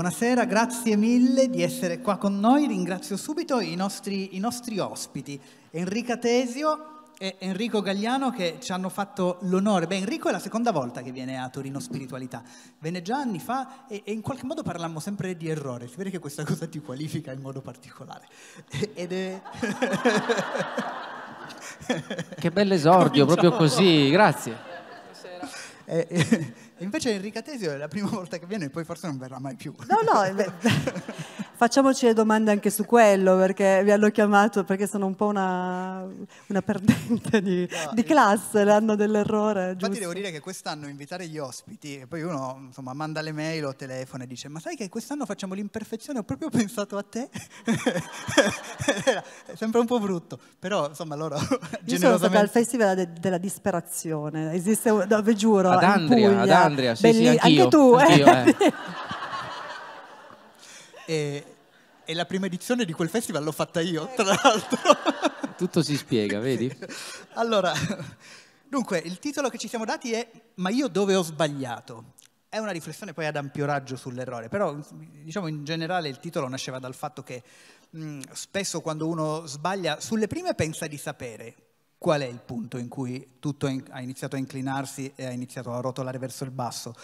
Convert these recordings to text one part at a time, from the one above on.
Buonasera, grazie mille di essere qua con noi. Ringrazio subito i nostri, i nostri ospiti, Enrica Tesio e Enrico Gagliano che ci hanno fatto l'onore. Beh, Enrico è la seconda volta che viene a Torino Spiritualità. Venne già anni fa e, e in qualche modo parlammo sempre di errore. Si vede che questa cosa ti qualifica in modo particolare. Ed è... che bell'esordio, proprio così, grazie. Buonasera. Eh, eh. Invece Enrica Tesio è la prima volta che viene e poi forse non verrà mai più. No, no, facciamoci le domande anche su quello, perché vi hanno chiamato, perché sono un po' una, una perdente di, no, di classe, l'anno dell'errore. Infatti giusto. devo dire che quest'anno invitare gli ospiti, e poi uno insomma, manda le mail o telefona e dice ma sai che quest'anno facciamo l'imperfezione, ho proprio pensato a te. Sembra un po' brutto, però insomma loro... Io sono stata al Festival della Disperazione, esiste, no, giuro, ad Andria, Puglia, ad Andria, sì, Belli- sì, anche tu. Anch'io, eh. eh. E, e la prima edizione di quel festival l'ho fatta io, ecco. tra l'altro. Tutto si spiega, vedi? allora, dunque, il titolo che ci siamo dati è Ma io dove ho sbagliato? È una riflessione poi ad ampio raggio sull'errore, però diciamo in generale il titolo nasceva dal fatto che mh, spesso quando uno sbaglia sulle prime pensa di sapere qual è il punto in cui tutto ha iniziato a inclinarsi e ha iniziato a rotolare verso il basso.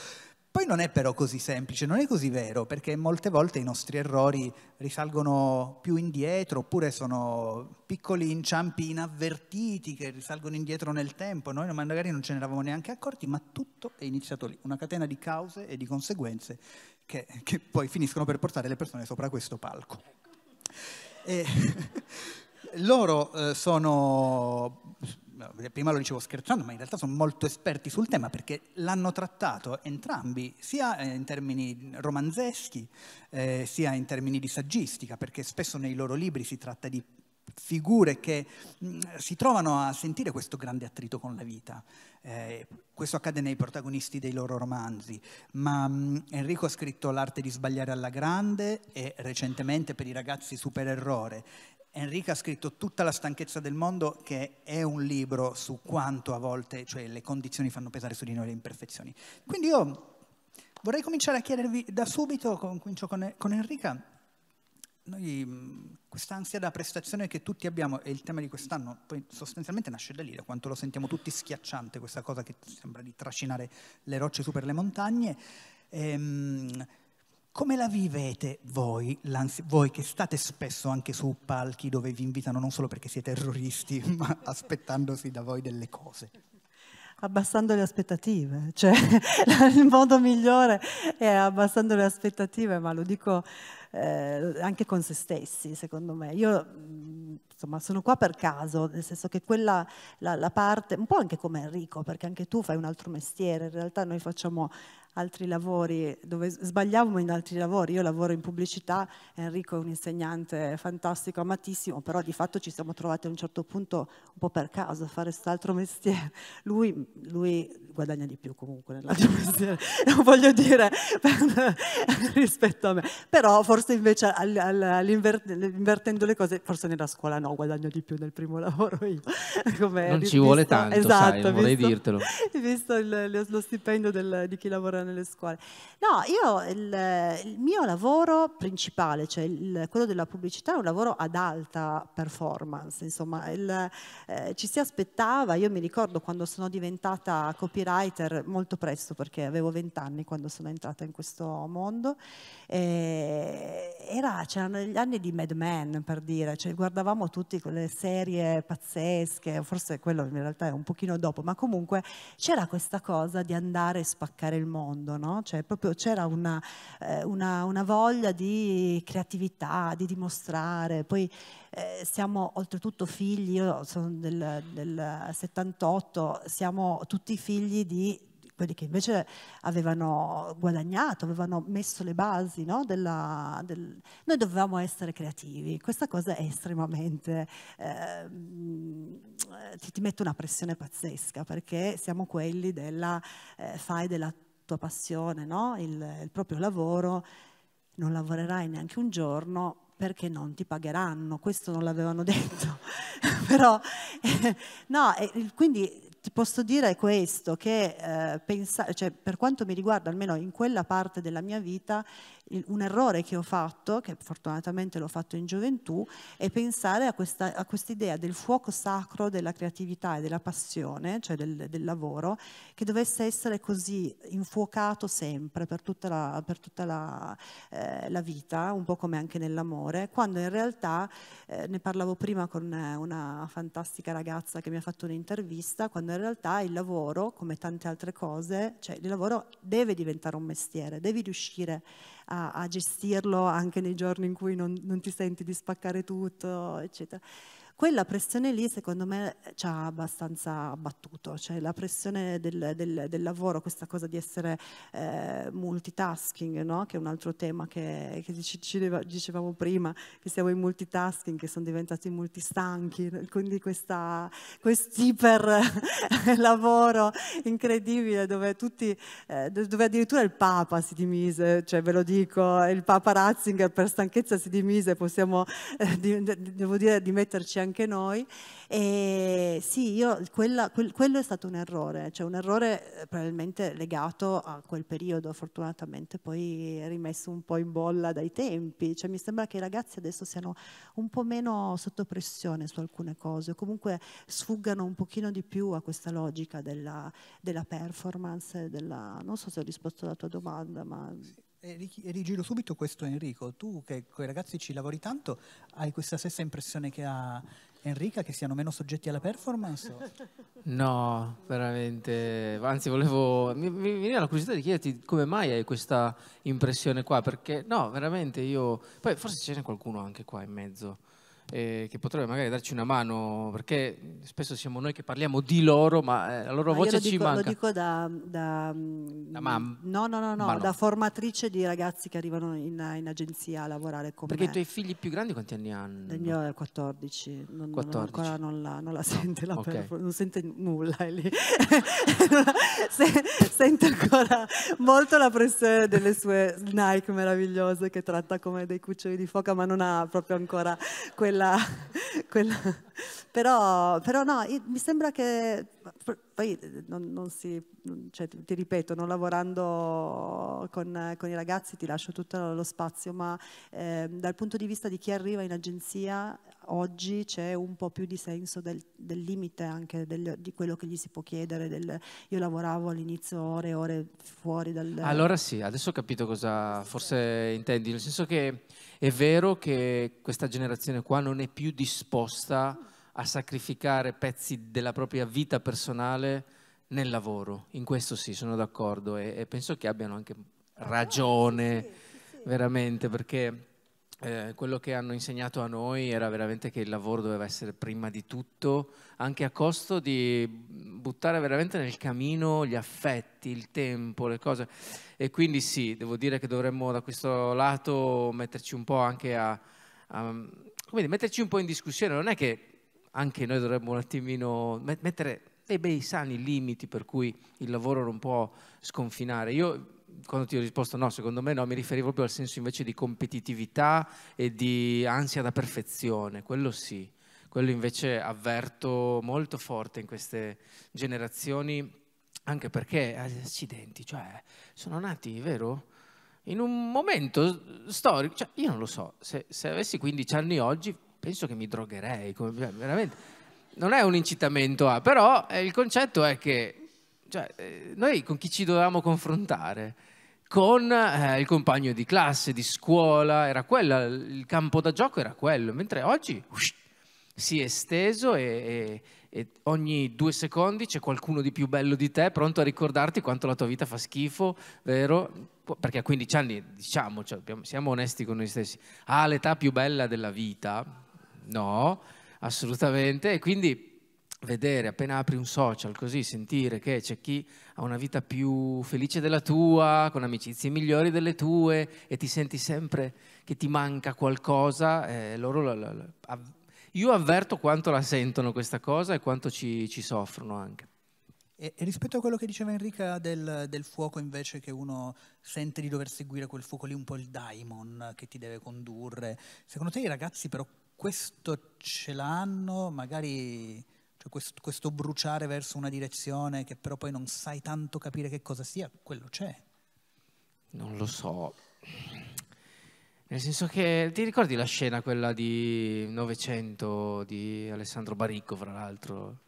Poi non è però così semplice, non è così vero, perché molte volte i nostri errori risalgono più indietro, oppure sono piccoli inciampi inavvertiti che risalgono indietro nel tempo, noi magari non ce ne eravamo neanche accorti, ma tutto è iniziato lì, una catena di cause e di conseguenze che, che poi finiscono per portare le persone sopra questo palco. E loro eh, sono prima lo dicevo scherzando, ma in realtà sono molto esperti sul tema perché l'hanno trattato entrambi, sia eh, in termini romanzeschi, eh, sia in termini di saggistica, perché spesso nei loro libri si tratta di figure che mm, si trovano a sentire questo grande attrito con la vita. Eh, questo accade nei protagonisti dei loro romanzi, ma mh, mm, Enrico ha scritto L'arte di sbagliare alla grande e recentemente per i ragazzi Super Enrico ha scritto Tutta la stanchezza del mondo, che è un libro su quanto a volte cioè, le condizioni fanno pesare su di noi le imperfezioni. Quindi io vorrei cominciare a chiedervi da subito, comincio con, con Enrica, noi ansia da prestazione che tutti abbiamo, e il tema di quest'anno poi sostanzialmente nasce da lì, da quanto lo sentiamo tutti schiacciante, questa cosa che sembra di trascinare le rocce su per le montagne. Ehm, come la vivete voi, voi che state spesso anche su palchi dove vi invitano non solo perché siete terroristi, ma aspettandosi da voi delle cose? abbassando le aspettative, cioè il modo migliore è abbassando le aspettative, ma lo dico eh, anche con se stessi, secondo me. Io mm, insomma sono qua per caso, nel senso che quella la, la parte, un po' anche come Enrico, perché anche tu fai un altro mestiere, in realtà noi facciamo altri lavori, dove sbagliavamo in altri lavori, io lavoro in pubblicità, Enrico è un insegnante fantastico, amatissimo, però di fatto ci siamo trovati a un certo punto un po' per caso a fare quest'altro mestiere, lui, lui, guadagna di più comunque nell'altro mestiere, non voglio dire rispetto a me, però forse invece all, invertendo le cose, forse nella scuola no, guadagno di più nel primo lavoro io. non ci visto, vuole tanto, esatto, sai, vorrei visto, dirtelo. Visto il, lo stipendio del, di chi lavora nelle scuole. No, io il, il mio lavoro principale, cioè il, quello della pubblicità, è un lavoro ad alta performance, insomma, il, eh, ci si aspettava, io mi ricordo quando sono diventata copywriter molto presto, perché avevo 20 anni quando sono entrata in questo mondo, c'erano gli anni di Mad Men per dire, cioè guardavamo tutti quelle serie pazzesche, forse quello in realtà è un pochino dopo, ma comunque c'era questa cosa di andare e spaccare il mondo mondo, no? cioè, c'era una, eh, una, una, voglia di creatività, di dimostrare, poi eh, siamo oltretutto figli, io sono del, del 78, siamo tutti figli di quelli che invece avevano guadagnato, avevano messo le basi. No? Della, del... Noi dovevamo essere creativi, questa cosa è estremamente... Eh, ti, ti mette una pressione pazzesca perché siamo quelli della eh, fai della affetto, passione, no? il, il proprio lavoro, non lavorerai neanche un giorno perché non ti pagheranno, questo non l'avevano detto, però eh, no, eh, quindi ti posso dire questo, che eh, pensa, cioè, per quanto mi riguarda, almeno in quella parte della mia vita, un errore che ho fatto, che fortunatamente l'ho fatto in gioventù, è pensare a questa idea del fuoco sacro della creatività e della passione, cioè del, del lavoro, che dovesse essere così infuocato sempre per tutta la, per tutta la, eh, la vita, un po' come anche nell'amore, quando in realtà, eh, ne parlavo prima con una fantastica ragazza che mi ha fatto un'intervista, quando in realtà il lavoro, come tante altre cose, cioè il lavoro deve diventare un mestiere, devi riuscire a, a gestirlo anche nei giorni in cui non, non ti senti di spaccare tutto, eccetera quella pressione lì secondo me eh, ci ha abbastanza abbattuto, cioè la pressione del, del, del lavoro, questa cosa di essere eh, multitasking, no? che è un altro tema che, che ci, ci dicevamo prima, che siamo in multitasking, che sono diventati multistanchi, quindi questa, iper lavoro incredibile dove tutti, eh, dove addirittura il Papa si dimise, cioè ve lo dico, il Papa Ratzinger per stanchezza si dimise, possiamo, eh, di, devo dire, dimetterci anche anche noi. E sì, io, quella, quel, quello è stato un errore, cioè un errore eh, probabilmente legato a quel periodo, fortunatamente poi rimesso un po' in bolla dai tempi. Cioè, mi sembra che i ragazzi adesso siano un po' meno sotto pressione su alcune cose, o comunque sfuggano un pochino di più a questa logica della, della performance, della, non so se ho risposto alla tua domanda, ma... Sì. E eh, rigiro subito questo Enrico, tu che con i ragazzi ci lavori tanto, hai questa stessa impressione che ha Enrica, che siano meno soggetti alla performance? No, veramente, anzi volevo, mi, mi veniva la curiosità di chiederti come mai hai questa impressione qua, perché no, veramente io, poi forse ce n'è qualcuno anche qua in mezzo eh, che potrebbe magari darci una mano, perché spesso siamo noi che parliamo di loro, ma eh, la loro ma voce dico, ci manca. Lo dico da, da, mm, da mam- no, no, no, no, da formatrice di ragazzi che arrivano in, in agenzia a lavorare con perché me. Perché i tuoi figli più grandi quanti anni hanno? Il mio è 14, non, 14. non ancora non la, non la sente, la okay. per, non sente nulla, è lì. sente ancora molto la pressione delle sue Nike meravigliose che tratta come dei cuccioli di foca, ma non ha proprio ancora quella quella, quella però, però, no, mi sembra che poi eh, non, non si, cioè, ti ripeto, non lavorando con, con, i ragazzi ti lascio tutto lo spazio, ma eh, dal punto di vista di chi arriva in agenzia oggi c'è un po' più di senso del, del limite anche del, di quello che gli si può chiedere. Del, io lavoravo all'inizio ore e ore fuori dal... Allora sì, adesso ho capito cosa sì, forse sì. intendi, nel senso che è vero che questa generazione qua non è più disposta a sacrificare pezzi della propria vita personale nel lavoro. In questo sì, sono d'accordo e, e penso che abbiano anche ragione, ah, sì, sì, sì. veramente, perché eh, quello che hanno insegnato a noi era veramente che il lavoro doveva essere prima di tutto, anche a costo di buttare veramente nel camino gli affetti, il tempo, le cose. E quindi sì, devo dire che dovremmo da questo lato metterci un po' anche a, a come dire, metterci un po' in discussione. Non è che anche noi dovremmo un attimino mettere dei bei sani limiti per cui il lavoro non può sconfinare. Io quando ti ho risposto no, secondo me no, mi riferivo proprio al senso invece di competitività e di ansia da perfezione, quello sì, quello invece avverto molto forte in queste generazioni, anche perché, eh, accidenti, cioè, sono nati, vero? In un momento storico, cioè, io non lo so, se, se avessi 15 anni oggi penso che mi drogherei, come, cioè, veramente. Non è un incitamento a, però eh, il concetto è che cioè, eh, noi con chi ci dovevamo confrontare? Con eh, il compagno di classe, di scuola, era quello, il campo da gioco era quello, mentre oggi ush, si è esteso e, e, e ogni due secondi c'è qualcuno di più bello di te pronto a ricordarti quanto la tua vita fa schifo, vero? Perché a 15 anni, diciamo, cioè, siamo onesti con noi stessi, ha l'età più bella della vita, No, assolutamente. E quindi vedere, appena apri un social così, sentire che c'è chi ha una vita più felice della tua, con amicizie migliori delle tue e ti senti sempre che ti manca qualcosa, eh, loro la, la, la, io avverto quanto la sentono questa cosa e quanto ci, ci soffrono anche. E, e, rispetto a quello che diceva Enrica del, del, fuoco invece che uno sente di dover seguire quel fuoco lì un po' il daimon che ti deve condurre, secondo te i ragazzi però questo ce l'hanno, magari cioè questo, questo bruciare verso una direzione che però poi non sai tanto capire che cosa sia, quello c'è. Non lo so. Nel senso che ti ricordi la scena quella di Novecento di Alessandro Baricco, fra l'altro?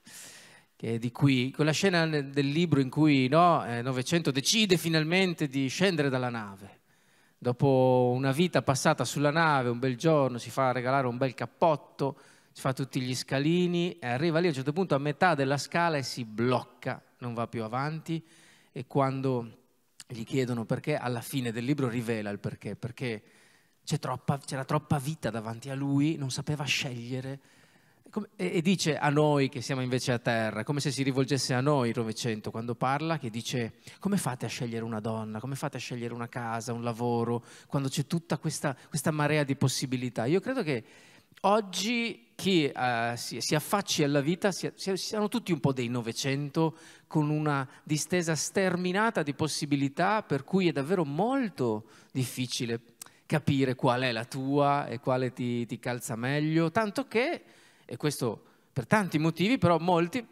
Che di qui, quella scena del libro in cui eh, Novecento decide finalmente di scendere dalla nave dopo una vita passata sulla nave, un bel giorno si fa regalare un bel cappotto, si fa tutti gli scalini e arriva lì a un certo punto a metà della scala e si blocca, non va più avanti e quando gli chiedono perché, alla fine del libro rivela il perché, perché troppa, c'era troppa vita davanti a lui, non sapeva scegliere, e dice a noi che siamo invece a terra, come se si rivolgesse a noi il Novecento quando parla, che dice come fate a scegliere una donna, come fate a scegliere una casa, un lavoro, quando c'è tutta questa, questa marea di possibilità. Io credo che oggi chi uh, si, si, affacci alla vita si, si, siano tutti un po' dei Novecento con una distesa sterminata di possibilità per cui è davvero molto difficile capire qual è la tua e quale ti, ti calza meglio, tanto che e questo per tanti motivi, però molti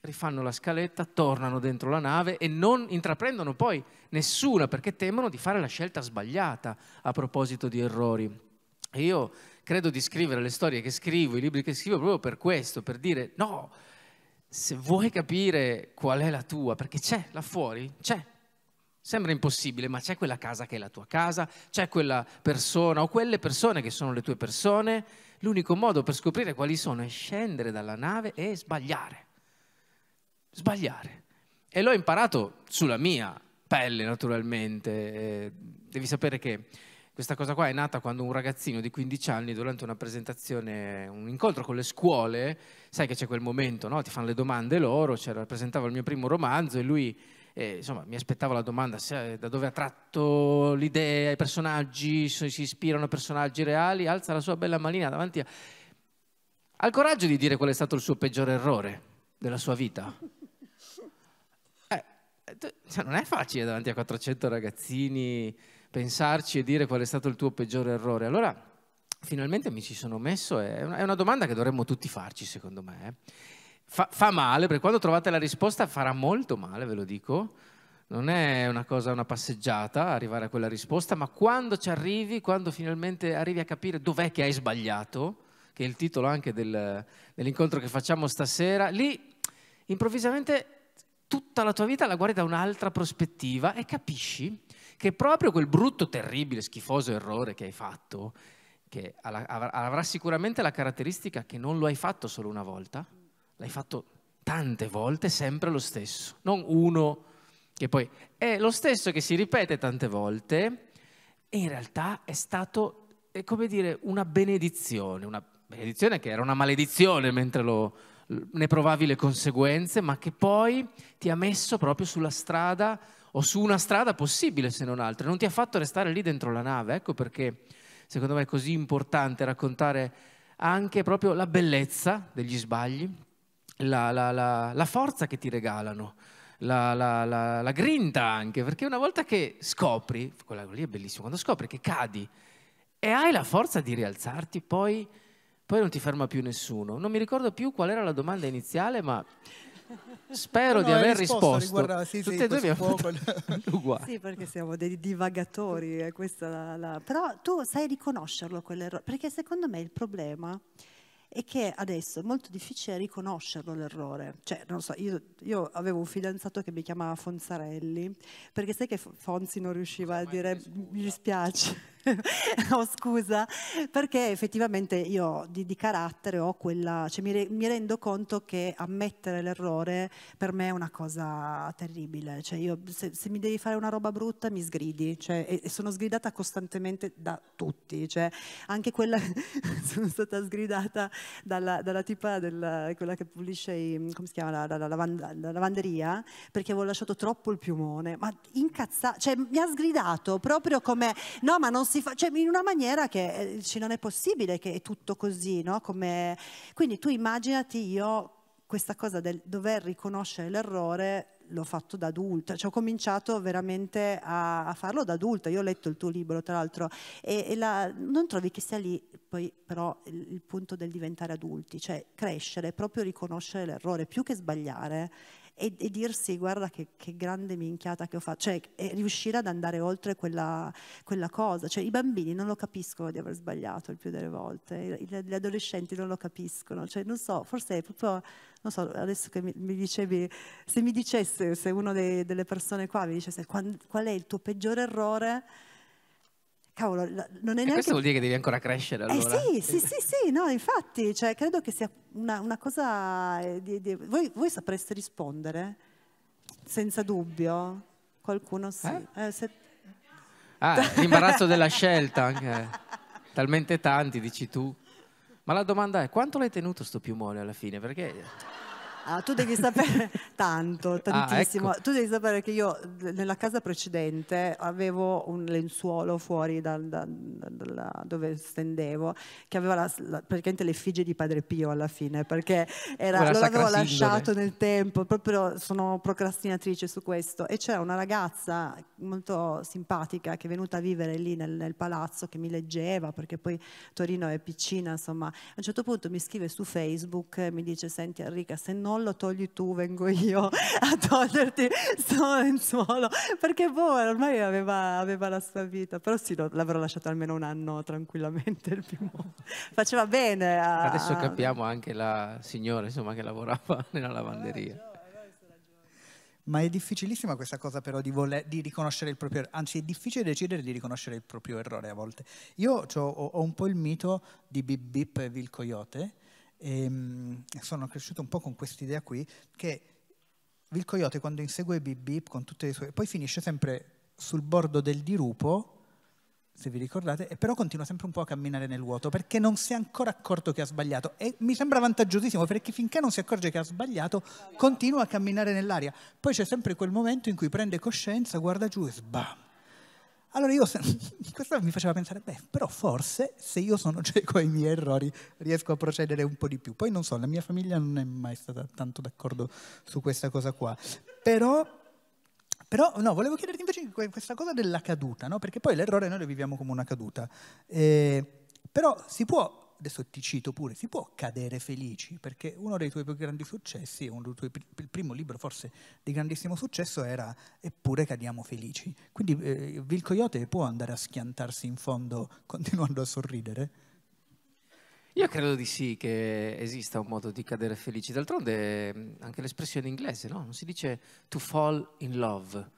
rifanno la scaletta, tornano dentro la nave e non intraprendono poi nessuna perché temono di fare la scelta sbagliata a proposito di errori. E io credo di scrivere le storie che scrivo, i libri che scrivo proprio per questo, per dire no, se vuoi capire qual è la tua, perché c'è là fuori, c'è. Sembra impossibile, ma c'è quella casa che è la tua casa, c'è quella persona o quelle persone che sono le tue persone L'unico modo per scoprire quali sono è scendere dalla nave e sbagliare. Sbagliare. E l'ho imparato sulla mia pelle, naturalmente. devi sapere che questa cosa qua è nata quando un ragazzino di 15 anni, durante una presentazione, un incontro con le scuole, sai che c'è quel momento, no? ti fanno le domande loro, cioè, presentavo il mio primo romanzo e lui e, insomma, mi aspettavo la domanda se, eh, da dove ha tratto l'idea, i personaggi, si ispirano a personaggi reali, alza la sua bella manina davanti a... Ha il coraggio di dire qual è stato il suo peggior errore della sua vita. Eh, cioè, non è facile davanti a 400 ragazzini pensarci e dire qual è stato il tuo peggior errore. Allora, finalmente mi ci sono messo, è è una domanda che dovremmo tutti farci, secondo me. Eh fa, fa male, perché quando trovate la risposta farà molto male, ve lo dico. Non è una cosa, una passeggiata arrivare a quella risposta, ma quando ci arrivi, quando finalmente arrivi a capire dov'è che hai sbagliato, che è il titolo anche del, dell'incontro che facciamo stasera, lì improvvisamente tutta la tua vita la guardi da un'altra prospettiva e capisci che proprio quel brutto, terribile, schifoso errore che hai fatto, che avrà sicuramente la caratteristica che non lo hai fatto solo una volta, L'hai fatto tante volte, sempre lo stesso, non uno che poi è lo stesso che si ripete tante volte e in realtà è stato, è come dire, una benedizione, una benedizione che era una maledizione mentre lo, ne provavi le conseguenze, ma che poi ti ha messo proprio sulla strada o su una strada possibile se non altra, non ti ha fatto restare lì dentro la nave, ecco perché secondo me è così importante raccontare anche proprio la bellezza degli sbagli la, la, la, la forza che ti regalano. La, la, la, la, grinta anche, perché una volta che scopri, quella lì è bellissima, quando scopri che cadi e hai la forza di rialzarti, poi, poi, non ti ferma più nessuno. Non mi ricordo più qual era la domanda iniziale, ma spero no, di aver risposto. risposto. Sì, Tutte sì, e due mi fatto... uguale. Sì, perché siamo dei divagatori, eh, la, Però tu sai riconoscerlo quell'errore, perché secondo me il problema e che adesso è molto difficile riconoscerlo l'errore. Cioè, non so, io, io, avevo un fidanzato che mi chiamava Fonzarelli, perché sai che Fonzi non riusciva non a dire mi dispiace. oh, scusa, perché effettivamente io di, di carattere ho quella, cioè mi, re, mi, rendo conto che ammettere l'errore per me è una cosa terribile, cioè io, se, se, mi devi fare una roba brutta mi sgridi, cioè, e, e, sono sgridata costantemente da tutti, cioè, anche quella, sono stata sgridata dalla, dalla tipa, della, quella che pulisce, i, come si chiama, la, la, la, lavanda, la, lavanderia, perché avevo lasciato troppo il piumone, ma incazzata, cioè mi ha sgridato proprio come, no ma non si fa, cioè in una maniera che dici, eh, non è possibile che è tutto così, no? Come... Quindi tu immaginati io questa cosa del dover riconoscere l'errore l'ho fatto da adulta, cioè ho cominciato veramente a, a, farlo da adulta, io ho letto il tuo libro tra l'altro e, e la, non trovi che sia lì poi però il punto del diventare adulti, cioè crescere, proprio riconoscere l'errore più che sbagliare e, e dirsi guarda che, che, grande minchiata che ho fatto, cioè riuscire ad andare oltre quella, quella, cosa, cioè i bambini non lo capiscono di aver sbagliato il più delle volte, gli adolescenti non lo capiscono, cioè non so, forse è proprio, non so, adesso che mi, mi dicevi, se mi dicesse, se uno dei, delle persone qua mi dicesse qual è il tuo peggiore errore, cavolo, non è e questo vuol dire che devi ancora crescere eh, allora. Eh sì, sì, sì, sì, no, infatti, cioè, credo che sia una, una cosa... Eh, di, di... Voi, voi, sapreste rispondere? Senza dubbio? Qualcuno sì. Eh? Eh, se... Ah, l'imbarazzo della scelta anche. Talmente tanti, dici tu. Ma la domanda è, quanto l'hai tenuto sto piumone alla fine? Perché... Ah, tu devi sapere tanto, ah, tantissimo. Ah, ecco. Tu devi sapere che io nella casa precedente avevo un lenzuolo fuori da, dal, dal, dove stendevo che aveva la, la, praticamente l'effigie di Padre Pio alla fine perché era, avevo l'avevo lasciato nel tempo, proprio sono procrastinatrice su questo e c'era una ragazza molto simpatica che è venuta a vivere lì nel, nel palazzo che mi leggeva perché poi Torino è piccina, insomma a un certo punto mi scrive su Facebook e mi dice senti Enrica se non non lo togli tu, vengo io a toglierti sto lenzuolo, perché boh, ormai aveva, aveva la sua vita, però sì, l'avrò lasciato almeno un anno tranquillamente il primo. Faceva bene. A... Adesso capiamo anche la signora, insomma, che lavorava nella lavanderia. Ma è difficilissima questa cosa però di, voler, di, riconoscere il proprio errore, anzi è difficile decidere di riconoscere il proprio errore a volte. Io ho, ho un po' il mito di Bip Bip e Vil Coyote, e, ehm, sono cresciuto un po' con quest'idea qui che il coyote quando insegue Bip Bip con tutte le sue... poi finisce sempre sul bordo del dirupo, se vi ricordate, e però continua sempre un po' a camminare nel vuoto perché non si è ancora accorto che ha sbagliato. E mi sembra vantaggiosissimo perché finché non si accorge che ha sbagliato, continua a camminare nell'aria. Poi c'è sempre quel momento in cui prende coscienza, guarda giù e sbam allora io, questo mi faceva pensare, beh, però forse se io sono cieco ai miei errori riesco a procedere un po' di più. Poi non so, la mia famiglia non è mai stata tanto d'accordo su questa cosa qua. Però, però no, volevo chiederti invece questa cosa della caduta, no? perché poi l'errore noi lo viviamo come una caduta. Eh, però si può adesso ti cito pure, si può cadere felici, perché uno dei tuoi più grandi successi, uno tuoi, il primo libro forse di grandissimo successo era Eppure cadiamo felici. Quindi eh, Vil Coyote può andare a schiantarsi in fondo continuando a sorridere? Io credo di sì che esista un modo di cadere felici, d'altronde anche l'espressione inglese, no? Non si dice to fall in love,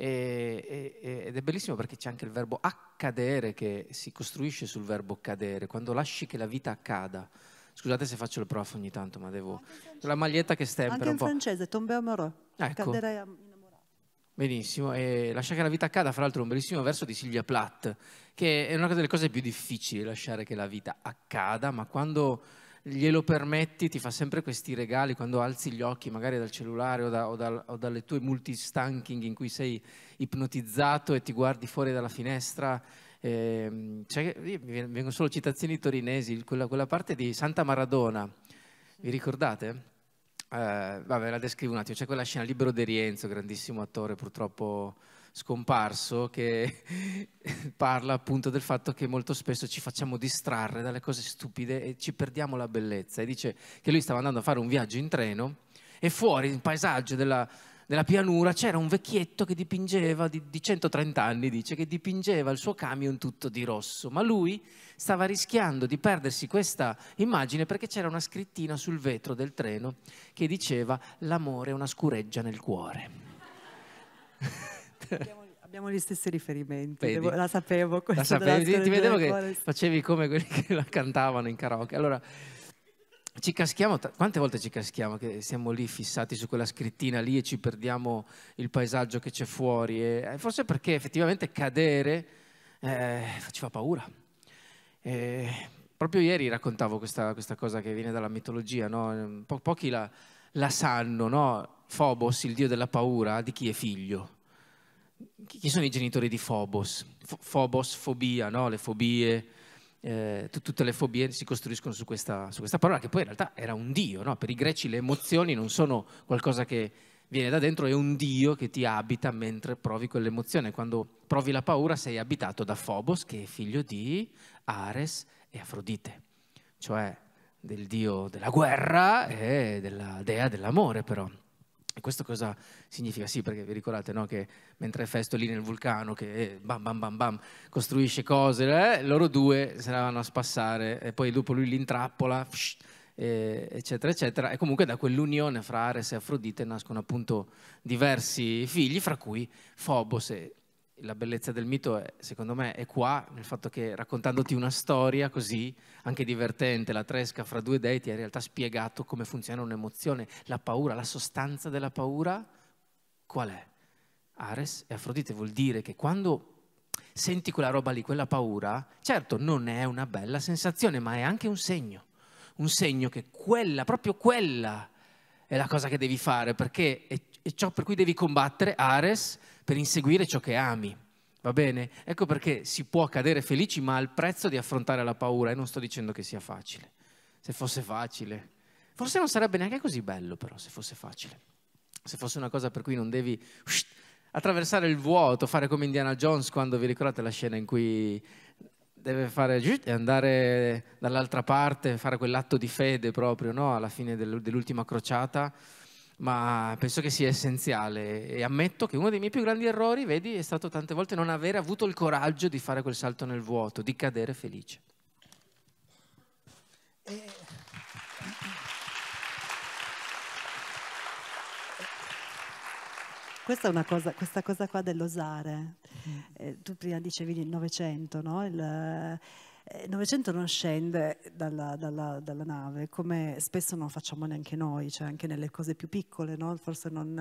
e, e, ed è bellissimo perché c'è anche il verbo accadere che si costruisce sul verbo cadere, quando lasci che la vita accada. Scusate se faccio il prof ogni tanto, ma devo... La maglietta che stempera anche un po'. Anche in francese, tombe amoureux, ah, ecco. cadere innamorato. Benissimo, e lascia che la vita accada, fra l'altro un bellissimo verso di Silvia Platt, che è una delle cose più difficili, lasciare che la vita accada, ma quando glielo permetti, ti fa sempre questi regali quando alzi gli occhi magari dal cellulare o, da, o, dal, o dalle tue multistanking in cui sei ipnotizzato e ti guardi fuori dalla finestra. Eh, cioè, vengono solo citazioni torinesi, quella, quella parte di Santa Maradona, vi ricordate? Eh, vabbè, la descrivo un attimo, c'è quella scena, Libero De Rienzo, grandissimo attore purtroppo scomparso che parla appunto del fatto che molto spesso ci facciamo distrarre dalle cose stupide e ci perdiamo la bellezza. E dice che lui stava andando a fare un viaggio in treno e fuori in paesaggio della, della pianura c'era un vecchietto che dipingeva, di, di 130 anni dice, che dipingeva il suo camion tutto di rosso, ma lui stava rischiando di perdersi questa immagine perché c'era una scrittina sul vetro del treno che diceva l'amore è una scureggia nel cuore. Abbiamo, abbiamo gli stessi riferimenti, Devo, la sapevo. La sapevi, ti vedevo che cuore. facevi come quelli che la cantavano in karaoke. Allora, ci caschiamo, quante volte ci caschiamo che siamo lì fissati su quella scrittina lì e ci perdiamo il paesaggio che c'è fuori? E eh, forse perché effettivamente cadere eh, ci fa paura. E proprio ieri raccontavo questa, questa, cosa che viene dalla mitologia, no? po- pochi la, la sanno, no? Phobos, il dio della paura, di chi è figlio? chi sono i genitori di Phobos? Phobos, fobia, no? le fobie, eh, t- tutte le fobie si costruiscono su questa, su questa, parola che poi in realtà era un dio, no? per i greci le emozioni non sono qualcosa che viene da dentro, è un dio che ti abita mentre provi quell'emozione, quando provi la paura sei abitato da Phobos che è figlio di Ares e Afrodite, cioè del dio della guerra e della dea dell'amore però questo cosa significa? Sì, perché vi ricordate no, che mentre Festo lì nel vulcano che eh, bam bam bam bam costruisce cose, eh, loro due se la vanno a spassare e poi dopo lui li intrappola, psh, eh, eccetera eccetera. E comunque da quell'unione fra Ares e Afrodite nascono appunto diversi figli, fra cui Fobos e la bellezza del mito, è, secondo me, è qua, nel fatto che raccontandoti una storia così, anche divertente, la tresca fra due dei, ti ha in realtà spiegato come funziona un'emozione, la paura, la sostanza della paura, qual è? Ares e Afrodite vuol dire che quando senti quella roba lì, quella paura, certo non è una bella sensazione, ma è anche un segno, un segno che quella, proprio quella, è la cosa che devi fare, perché è, è ciò per cui devi combattere Ares, per inseguire ciò che ami. Va bene? Ecco perché si può cadere felici, ma al prezzo di affrontare la paura. E non sto dicendo che sia facile. Se fosse facile. Forse non sarebbe neanche così bello, però, se fosse facile. Se fosse una cosa per cui non devi ush, attraversare il vuoto, fare come Indiana Jones quando vi ricordate la scena in cui deve fare e andare dall'altra parte, fare quell'atto di fede proprio, no? Alla fine dell'ultima crociata ma penso che sia essenziale e ammetto che uno dei miei più grandi errori, vedi, è stato tante volte non avere avuto il coraggio di fare quel salto nel vuoto, di cadere felice. E... Questa è una cosa, questa cosa qua dell'osare. Mm. Eh, tu prima dicevi il Novecento, no? Il, il eh, Novecento non scende dalla, dalla, dalla, nave, come spesso non facciamo neanche noi, cioè anche nelle cose più piccole, no? forse non...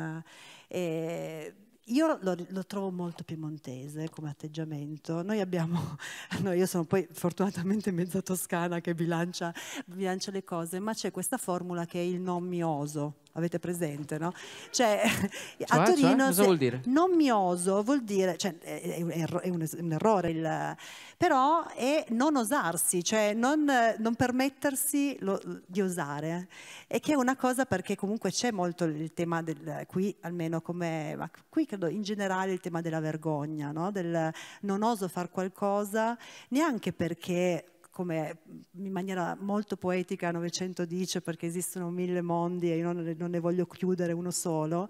Eh, eh io lo, lo, trovo molto piemontese come atteggiamento. Noi abbiamo, no, io sono poi fortunatamente mezza toscana che bilancia, bilancia le cose, ma c'è questa formula che è il non mi oso, avete presente, no? Cioè, cioè a cioè, Torino... Cioè, non mi oso vuol dire, cioè, è, un, è un, un errore, il, però è non osarsi, cioè non, non permettersi lo, di osare. E che è una cosa perché comunque c'è molto il tema del, qui almeno come, ma qui credo in generale il tema della vergogna, no? Del non oso far qualcosa, neanche perché come in maniera molto poetica Novecento dice perché esistono mille mondi e io non, non ne voglio chiudere uno solo,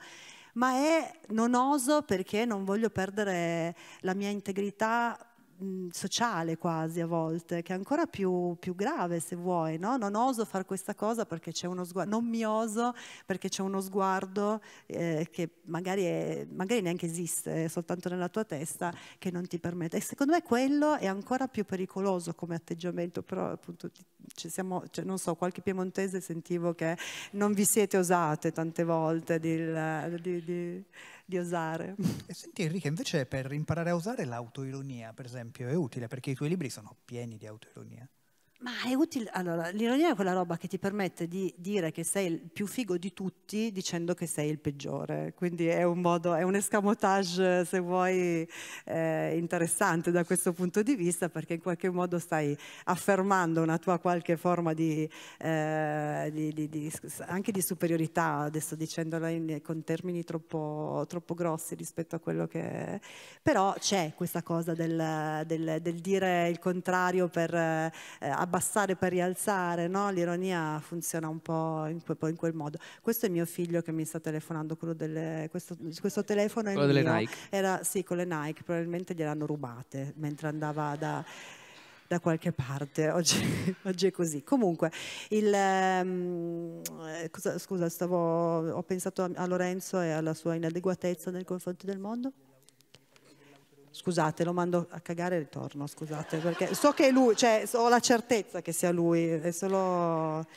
ma è non oso perché non voglio perdere la mia integrità Mm, sociale quasi a volte, che è ancora più, più grave se vuoi, no? non oso fare questa cosa perché c'è uno sguardo, non mi oso perché c'è uno sguardo eh, che magari, è, magari, neanche esiste, è eh, soltanto nella tua testa, che non ti permette. E secondo me quello è ancora più pericoloso come atteggiamento, però appunto siamo, cioè, non so, qualche piemontese sentivo che non vi siete osate tante volte di, di, di di osare. E senti Enrica, invece per imparare a usare l'autoironia, per esempio, è utile perché i tuoi libri sono pieni di autoironia. Ma è utile, allora, l'ironia è quella roba che ti permette di dire che sei il più figo di tutti dicendo che sei il peggiore, quindi è un modo, è un escamotage se vuoi eh, interessante da questo punto di vista perché in qualche modo stai affermando una tua qualche forma di, eh, di, di, di anche di superiorità, adesso dicendola in, con termini troppo, troppo, grossi rispetto a quello che... È. però c'è questa cosa del, del, del, dire il contrario per... Eh, abbassare per rialzare, no? l'ironia funziona un po' in, in, quel modo. Questo è mio figlio che mi sta telefonando, delle, questo, questo, telefono è quello mio. delle Nike. Era, sì, con le Nike, probabilmente gliel'hanno rubate mentre andava da da qualche parte, oggi, oggi è così. Comunque, il, um, cosa, scusa, stavo, ho pensato a Lorenzo e alla sua inadeguatezza nei confronti del mondo. Scusate, lo mando a cagare e ritorno, scusate, perché so che è lui, cioè ho la certezza che sia lui, è solo...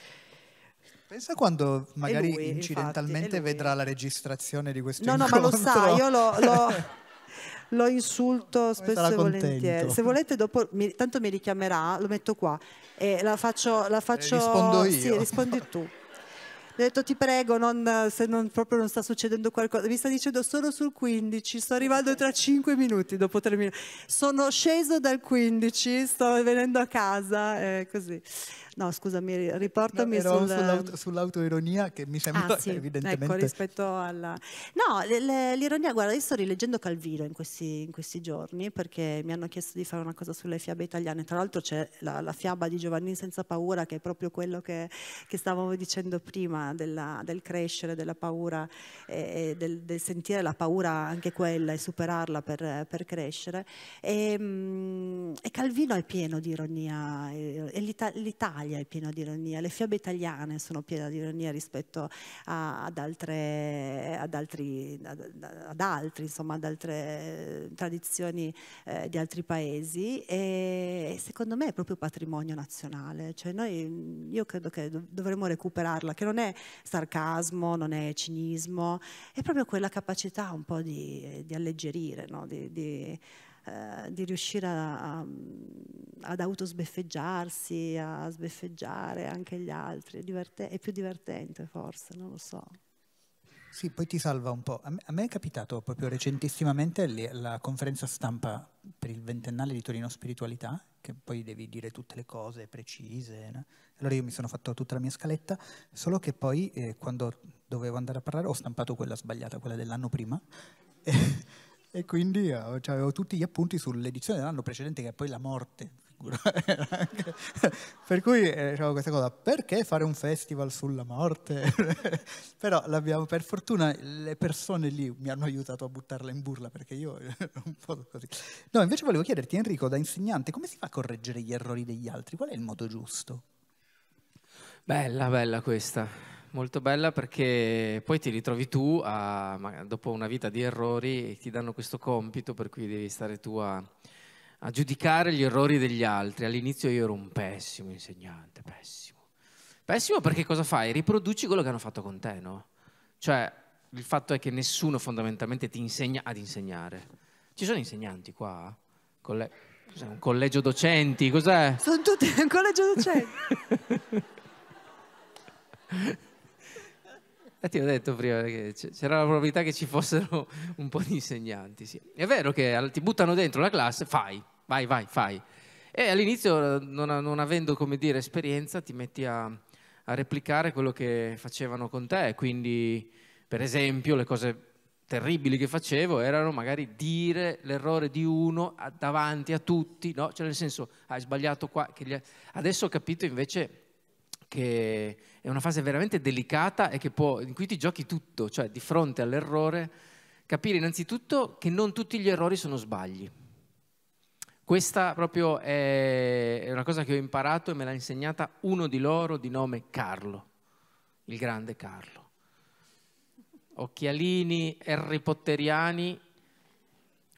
Pensa quando magari lui, incidentalmente infatti, vedrà la registrazione di questo no, No, no, ma lo sa, io lo, lo, lo insulto spesso e volentieri. Se volete dopo, mi, tanto mi richiamerà, lo metto qua e la faccio... La eh, faccio rispondo io. Sì, rispondi tu. ho detto ti prego non, se non, proprio non sta succedendo qualcosa mi sta dicendo sono sul 15 sto arrivando tra 5 minuti dopo 3 minuti sono sceso dal 15 sto venendo a casa eh, così No, scusami, riportami no, sul... sull'autoironia che mi sembra ah, sì. Ecco, evidentemente... Ecco, rispetto alla... No, l'ironia, guarda, io sto rileggendo Calvino in questi, in questi, giorni perché mi hanno chiesto di fare una cosa sulle fiabe italiane. Tra l'altro c'è la, la fiaba di Giovanni senza paura che è proprio quello che, che stavamo dicendo prima della, del crescere, della paura, e del, del, sentire la paura anche quella e superarla per, per crescere. E, ehm, e, Calvino è pieno di ironia, e, e l'Italia l'Italia è piena di ironia, le fiabe italiane sono piene di ironia rispetto a, ad, altre, ad, altri, ad, ad, altri, insomma, ad altre eh, tradizioni eh, di altri paesi e secondo me è proprio patrimonio nazionale, cioè noi, mm, io credo che dovremmo recuperarla, che non è sarcasmo, non è cinismo, è proprio quella capacità un po' di, di alleggerire, no? di, di eh, di riuscire a, a, ad autosbeffeggiarsi, a sbeffeggiare anche gli altri, è, diverte- è più divertente forse, non lo so. Sì, poi ti salva un po'. A me è capitato proprio recentissimamente la conferenza stampa per il ventennale di Torino Spiritualità, che poi devi dire tutte le cose precise. No? Allora io mi sono fatto tutta la mia scaletta, solo che poi eh, quando dovevo andare a parlare ho stampato quella sbagliata, quella dell'anno prima. E quindi eh, cioè, avevo tutti gli appunti sull'edizione dell'anno precedente, che è poi la morte. per cui eh, questa cosa, perché fare un festival sulla morte? Però l'abbiamo, per fortuna le persone lì mi hanno aiutato a buttarla in burla perché io un po' così. No, invece volevo chiederti Enrico, da insegnante, come si fa a correggere gli errori degli altri? Qual è il modo giusto? Bella, bella questa. Molto bella perché poi ti ritrovi tu, a, dopo una vita di errori, ti danno questo compito per cui devi stare tu a, a giudicare gli errori degli altri. All'inizio io ero un pessimo insegnante, pessimo. Pessimo perché cosa fai? Riproduci quello che hanno fatto con te, no? Cioè, il fatto è che nessuno fondamentalmente ti insegna ad insegnare. Ci sono insegnanti qua? Colle- cos'è? Un collegio docenti? Cos'è? Sono tutti un collegio docenti. E ti ho detto prima che c'era la probabilità che ci fossero un po' di insegnanti. Sì. È vero che ti buttano dentro la classe, fai, vai, vai, fai. E all'inizio, eh, non, non avendo dire, esperienza, ti metti a, a, replicare quello che facevano con te. Quindi, per esempio, le cose terribili che facevo erano magari dire l'errore di uno davanti a tutti, no? Cioè, nel senso, ah, hai sbagliato qua. Gli... Adesso ho capito invece che è una fase veramente delicata e può, in cui ti giochi tutto, cioè di fronte all'errore, capire innanzitutto che non tutti gli errori sono sbagli. Questa proprio è una cosa che ho imparato e me l'ha insegnata uno di loro di nome Carlo, il grande Carlo. Occhialini Harry Potteriani,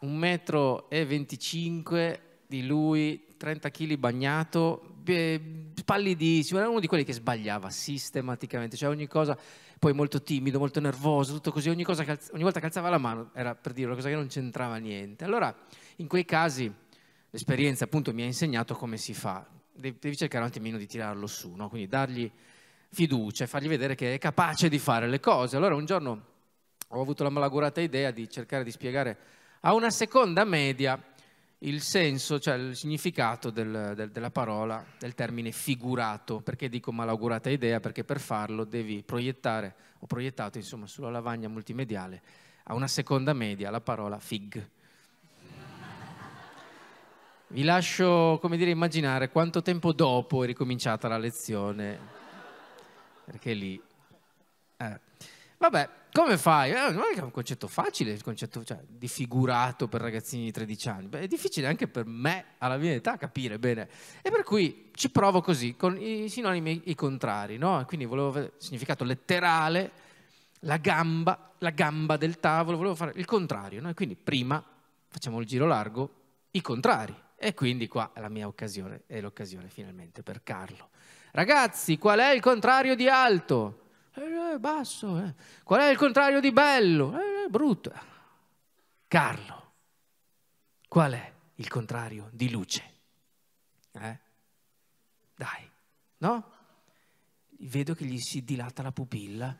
e m di lui, 30 kg bagnato, spallidì, era uno di quelli che sbagliava sistematicamente, cioè ogni cosa, poi molto timido, molto nervoso, tutto così, ogni, calz- ogni volta che alzava la mano era per dire una cosa che non c'entrava niente. Allora, in quei casi, l'esperienza appunto mi ha insegnato come si fa, devi cercare un attimino di tirarlo su, no? quindi dargli fiducia e fargli vedere che è capace di fare le cose. Allora un giorno ho avuto la malaugurata idea di cercare di spiegare a una seconda media il senso, cioè il significato del, del, della parola, del termine figurato. Perché dico malaugurata idea? Perché per farlo devi proiettare, ho proiettato insomma sulla lavagna multimediale, a una seconda media la parola fig. Vi lascio, come dire, immaginare quanto tempo dopo è ricominciata la lezione, perché lì... Eh. Vabbè, come fai? Eh, non è un concetto facile, il concetto cioè, di figurato per ragazzini di 13 anni. Beh, è difficile anche per me, alla mia età, capire bene. E per cui ci provo così, con i sinonimi i contrari, no? Quindi volevo vedere il significato letterale, la gamba, la gamba del tavolo, volevo fare il contrario, no? E quindi prima facciamo il giro largo, i contrari. E quindi qua è la mia occasione, è l'occasione finalmente per Carlo. Ragazzi, qual è il contrario di alto? Eh, eh, basso. Eh. Qual è il contrario di bello? Eh, eh, brutto. Carlo, qual è il contrario di luce? Eh? Dai, no? Vedo che gli si dilata la pupilla.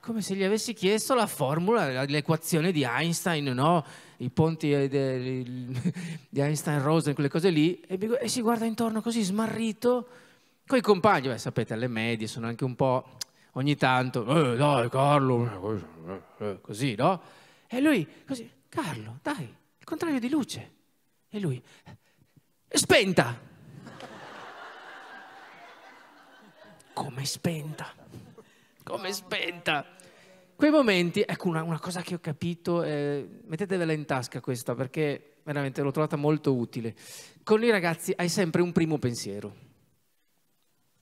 Come se gli avessi chiesto la formula, l'equazione di Einstein, no? I ponti eh, di Einstein-Rosen, quelle cose lì. E si guarda intorno così smarrito Coi compagni, beh, sapete, alle medie sono anche un po' ogni tanto, eh, dai Carlo, eh, eh, eh", così, no? E lui, così, Carlo, dai, il contrario di luce. E lui, spenta. Come spenta? Come spenta? Quei momenti, ecco una, una cosa che ho capito, eh, mettetevela in tasca questa perché veramente l'ho trovata molto utile. Con i ragazzi hai sempre un primo pensiero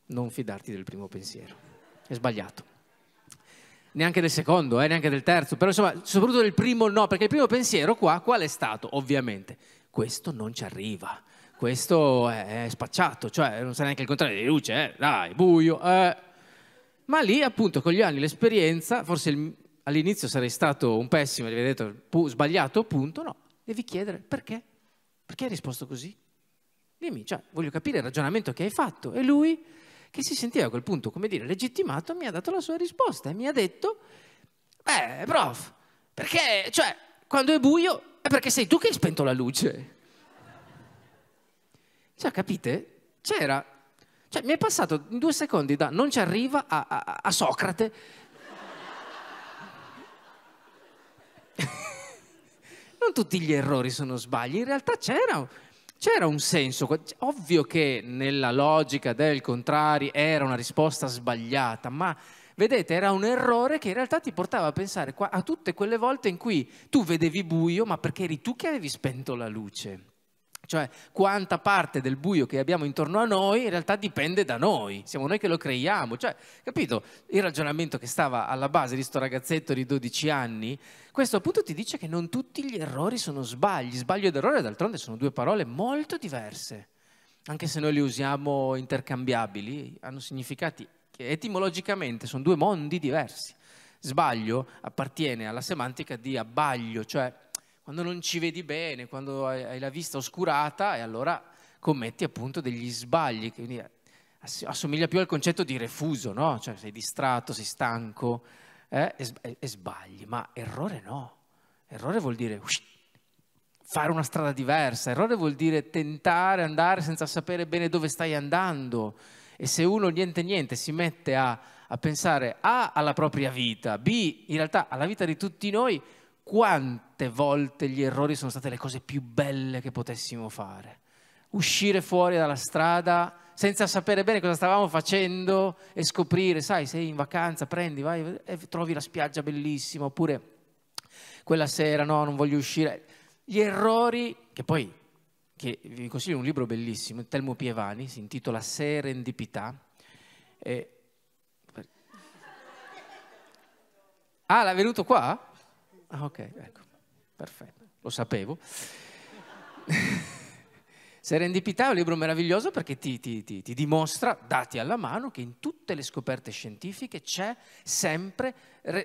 non fidarti del primo pensiero. È sbagliato. Neanche del secondo, eh, neanche del terzo, però insomma, soprattutto del primo no, perché il primo pensiero qua qual è stato? Ovviamente, questo non ci arriva, questo è, spacciato, cioè non sai neanche il contrario di luce, eh, dai, buio. Eh. Ma lì appunto con gli anni l'esperienza, forse il, all'inizio sarei stato un pessimo, gli avrei detto pu, sbagliato, punto, no, devi chiedere perché, perché hai risposto così? Dimmi, cioè, voglio capire il ragionamento che hai fatto. E lui che si sentiva a quel punto, come dire, legittimato, mi ha dato la sua risposta e mi ha detto, beh, prof, perché, cioè, quando è buio è perché sei tu che hai spento la luce. Cioè, capite? C'era. Cioè, mi è passato in due secondi da non ci arriva a, a, a Socrate. non tutti gli errori sono sbagli, in realtà c'era Un... C'era un senso, cioè, ovvio che nella logica del contrario era una risposta sbagliata, ma vedete era un errore che in realtà ti portava a pensare a tutte quelle volte in cui tu vedevi buio, ma perché eri tu che avevi spento la luce. Cioè quanta parte del buio che abbiamo intorno a noi in realtà dipende da noi, siamo noi che lo creiamo. Cioè, capito il ragionamento che stava alla base di sto ragazzetto di 12 anni? Questo appunto ti dice che non tutti gli errori sono sbagli, sbaglio ed errore d'altronde sono due parole molto diverse, anche se noi le usiamo intercambiabili, hanno significati che etimologicamente sono due mondi diversi. Sbaglio appartiene alla semantica di abbaglio, cioè quando non ci vedi bene, quando hai la vista oscurata e allora commetti appunto degli sbagli, quindi assomiglia più al concetto di refuso, no? Cioè sei distratto, sei stanco eh? e, e, sbagli, ma errore no, errore vuol dire ush, fare una strada diversa, errore vuol dire tentare, andare senza sapere bene dove stai andando e se uno niente niente si mette a, a pensare A alla propria vita, B in realtà alla vita di tutti noi, quante volte gli errori sono state le cose più belle che potessimo fare. Uscire fuori dalla strada senza sapere bene cosa stavamo facendo e scoprire, sai, sei in vacanza, prendi, vai e trovi la spiaggia bellissima, oppure quella sera no, non voglio uscire. Gli errori, che poi che vi consiglio un libro bellissimo, Telmo Pievani, si intitola Serendipità. E... Ah, l'ha venuto qua? Ah, ok, ecco, perfetto, lo sapevo. Serendipità è un libro meraviglioso perché ti, ti, ti, ti, dimostra, dati alla mano, che in tutte le scoperte scientifiche c'è sempre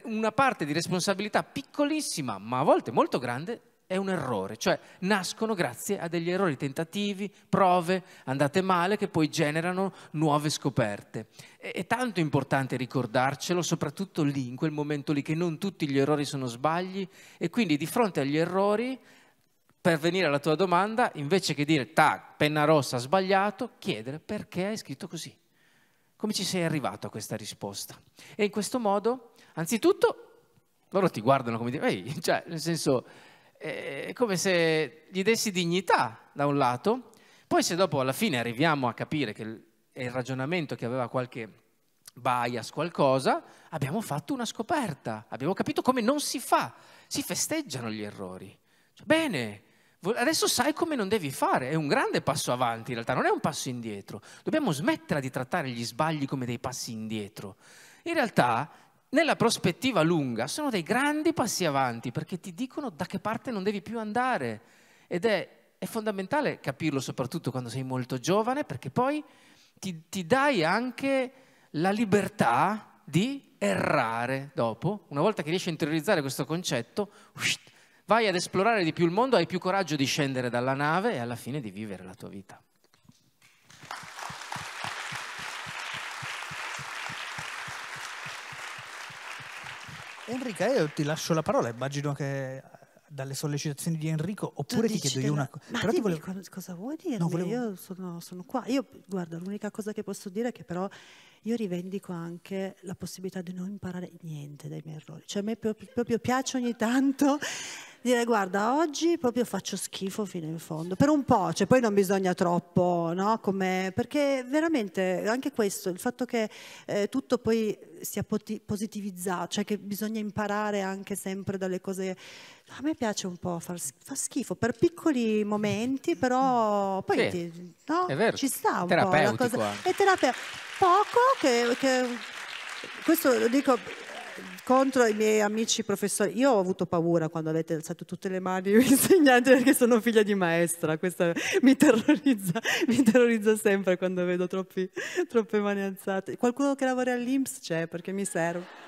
una parte di responsabilità piccolissima, ma a volte molto grande, è un errore, cioè nascono grazie a degli errori, tentativi, prove andate male che poi generano nuove scoperte. E, è tanto importante ricordarcelo, soprattutto lì, in quel momento lì, che non tutti gli errori sono sbagli e quindi di fronte agli errori, per venire alla tua domanda, invece che dire tac, penna rossa, sbagliato, chiedere perché hai scritto così. Come ci sei arrivato a questa risposta? E in questo modo, anzitutto, loro ti guardano come dire, ehi, cioè, nel senso eh, è come se gli dessi dignità da un lato, poi se dopo alla fine arriviamo a capire che è il ragionamento che aveva qualche bias, qualcosa, abbiamo fatto una scoperta, abbiamo capito come non si fa, si festeggiano gli errori. Cioè, bene, adesso sai come non devi fare, è un grande passo avanti in realtà, non è un passo indietro. Dobbiamo smettere di trattare gli sbagli come dei passi indietro. In realtà nella prospettiva lunga sono dei grandi passi avanti perché ti dicono da che parte non devi più andare ed è, è fondamentale capirlo soprattutto quando sei molto giovane perché poi ti, ti dai anche la libertà di errare dopo, una volta che riesci a interiorizzare questo concetto, vai ad esplorare di più il mondo, hai più coraggio di scendere dalla nave e alla fine di vivere la tua vita. Enrica, io ti lascio la parola, immagino che eh, dalle sollecitazioni di Enrico, oppure ti chiedo io una cosa. Ma dimmi, volevo... cosa vuoi dire? No, volevo... Io sono, sono, qua. Io, guarda, l'unica cosa che posso dire è che però io rivendico anche la possibilità di non imparare niente dai miei errori. Cioè a me proprio, proprio piace ogni tanto dire guarda oggi proprio faccio schifo fino in fondo, per un po', cioè poi non bisogna troppo, no? Come, perché veramente anche questo, il fatto che eh, tutto poi sia positivizzato, cioè che bisogna imparare anche sempre dalle cose, a me piace un po' far, far schifo, per piccoli momenti però poi sì, ti, no? vero, ci sta un po' la cosa. È terapeutico. Poco che, che questo lo dico contro i miei amici professori. Io ho avuto paura quando avete alzato tutte le mani insegnanti perché sono figlia di maestra, questa mi terrorizza, mi terrorizza sempre quando vedo troppi, troppe mani alzate. Qualcuno che lavora all'Inps c'è perché mi serve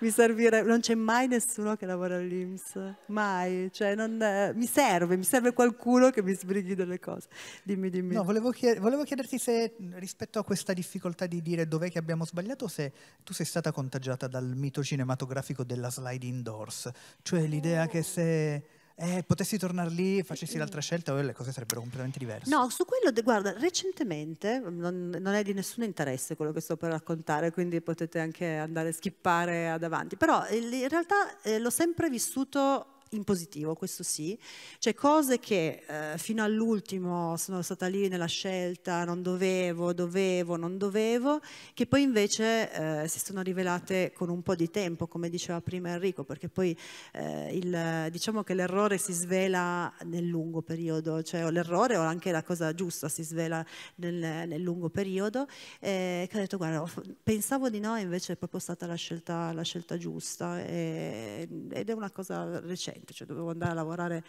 mi servirebbe, non c'è mai nessuno che lavora all'Inps, mai, cioè non, eh, mi serve, mi serve qualcuno che mi sbrighi delle cose. Dimmi, dimmi. No, volevo, chied- volevo chiederti se rispetto a questa difficoltà di dire dov'è che abbiamo sbagliato, se tu sei stata contagiata dal mito cinematografico della slide indoors, cioè l'idea oh. che se eh, potessi tornare lì, e facessi l'altra mm. scelta, o le cose sarebbero completamente diverse. No, su quello, guarda, recentemente, mm, non, non, è di nessun interesse quello che sto per raccontare, quindi potete anche andare a schippare davanti, però eh, in realtà eh, l'ho sempre vissuto in positivo, questo sì, cioè cose che eh, fino all'ultimo sono stata lì nella scelta, non dovevo, dovevo, non dovevo, che poi invece eh, si sono rivelate con un po' di tempo, come diceva prima Enrico, perché poi eh, il, diciamo che l'errore si svela nel lungo periodo, cioè l'errore o anche la cosa giusta si svela nel, nel lungo periodo, eh, che ho detto guarda, pensavo di no, invece è proprio stata la scelta, la scelta giusta eh, ed è una cosa recente recente, cioè dovevo andare a lavorare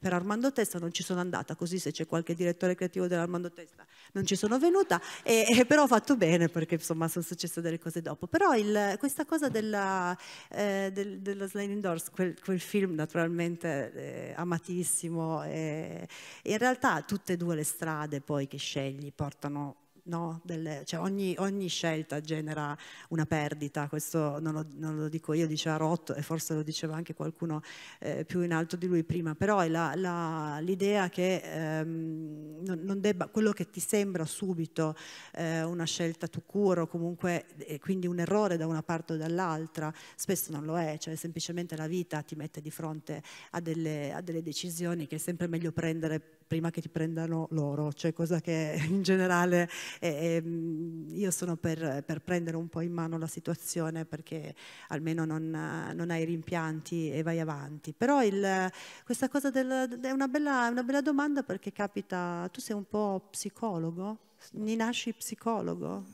per Armando Testa, non ci sono andata, così se c'è qualche direttore creativo dell'Armando Testa non ci sono venuta, e, e, però ho fatto bene perché insomma sono successe delle cose dopo. Però il, questa cosa della, eh, del, della Sliding Doors, quel, quel film naturalmente eh, amatissimo, eh, in realtà tutte e due le strade poi che scegli portano no? Delle, cioè ogni, ogni, scelta genera una perdita, questo non lo, non lo, dico io, diceva Rotto e forse lo diceva anche qualcuno eh, più in alto di lui prima, però è la, la, l'idea che ehm, non, non debba, quello che ti sembra subito eh, una scelta tu curo o comunque quindi un errore da una parte o dall'altra, spesso non lo è, cioè semplicemente la vita ti mette di fronte a delle, a delle decisioni che è sempre meglio prendere prima che ti prendano loro, cioè cosa che in generale eh, ehm, io sono per, per, prendere un po' in mano la situazione perché almeno non, non hai rimpianti e vai avanti. Però il, questa cosa del, è una bella, una bella domanda perché capita, tu sei un po' psicologo? Ni nasci psicologo?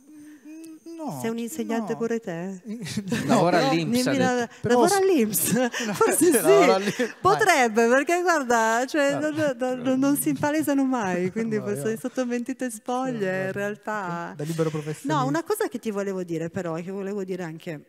No, Sei un insegnante no. pure te? No, lavora all'Inps. La, lavora all'Inps, forse sì, potrebbe perché guarda, cioè, ah. non, non, non, si impalesano mai, quindi no, io... sotto mentite spoglie in realtà. Da libero professionista. No, una cosa che ti volevo dire però e che volevo dire anche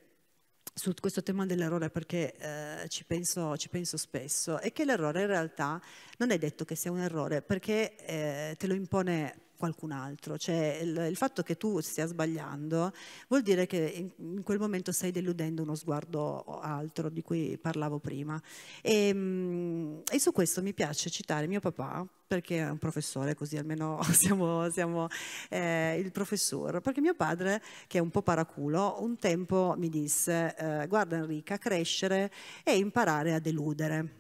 su questo tema dell'errore perché eh, ci, penso, ci, penso, spesso, è che l'errore in realtà non è detto che sia un errore perché eh, te lo impone qualcun altro, cioè il, il, fatto che tu stia sbagliando vuol dire che in, in, quel momento stai deludendo uno sguardo altro di cui parlavo prima. E, ehm, e su questo mi piace citare mio papà, perché è un professore, così almeno siamo, siamo eh, il professor. Perché mio padre, che è un po' paraculo, un tempo mi disse: eh, Guarda, Enrica, crescere e imparare a deludere.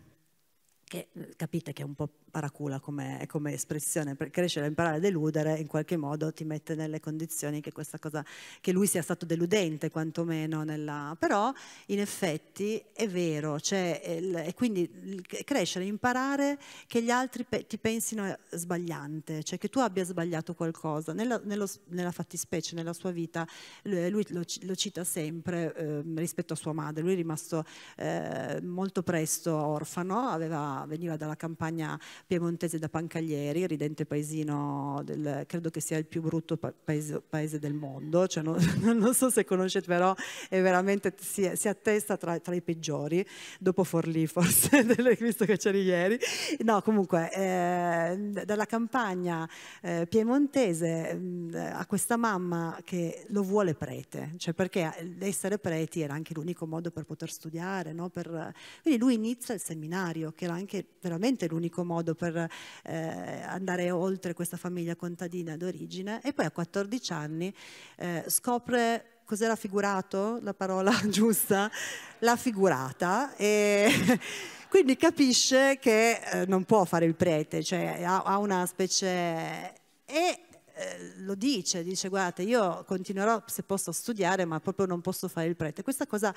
Che capite che è un po' paracula come, come, espressione, per crescere, imparare a deludere, in qualche modo ti mette nelle condizioni che questa cosa, che lui sia stato deludente quantomeno, nella, però in effetti è vero, cioè, e quindi crescere, imparare che gli altri pe ti pensino eh, sbagliante, cioè che tu abbia sbagliato qualcosa, nella, nello, nella fattispecie, nella sua vita, lui lo, lo cita sempre eh, rispetto a sua madre, lui è rimasto eh, molto presto orfano, aveva, veniva dalla campagna piemontese da Pancaglieri, ridente paesino, del, credo che sia il più brutto paese, paese del mondo, cioè non, non, so se conoscete però è veramente, si, si attesta tra, tra, i peggiori, dopo Forlì forse, visto che c'eri ieri. No, comunque, eh, dalla campagna eh, piemontese mh, a questa mamma che lo vuole prete, cioè perché eh, essere preti era anche l'unico modo per poter studiare, no? per, quindi lui inizia il seminario, che era anche veramente l'unico modo modo per eh, andare oltre questa famiglia contadina d'origine e poi a 14 anni eh, scopre cos'era figurato, la parola giusta, la figurata e quindi capisce che eh, non può fare il prete, cioè ha, ha una specie... E, eh, lo dice, dice guardate io continuerò se posso a studiare ma proprio non posso fare il prete. Questa cosa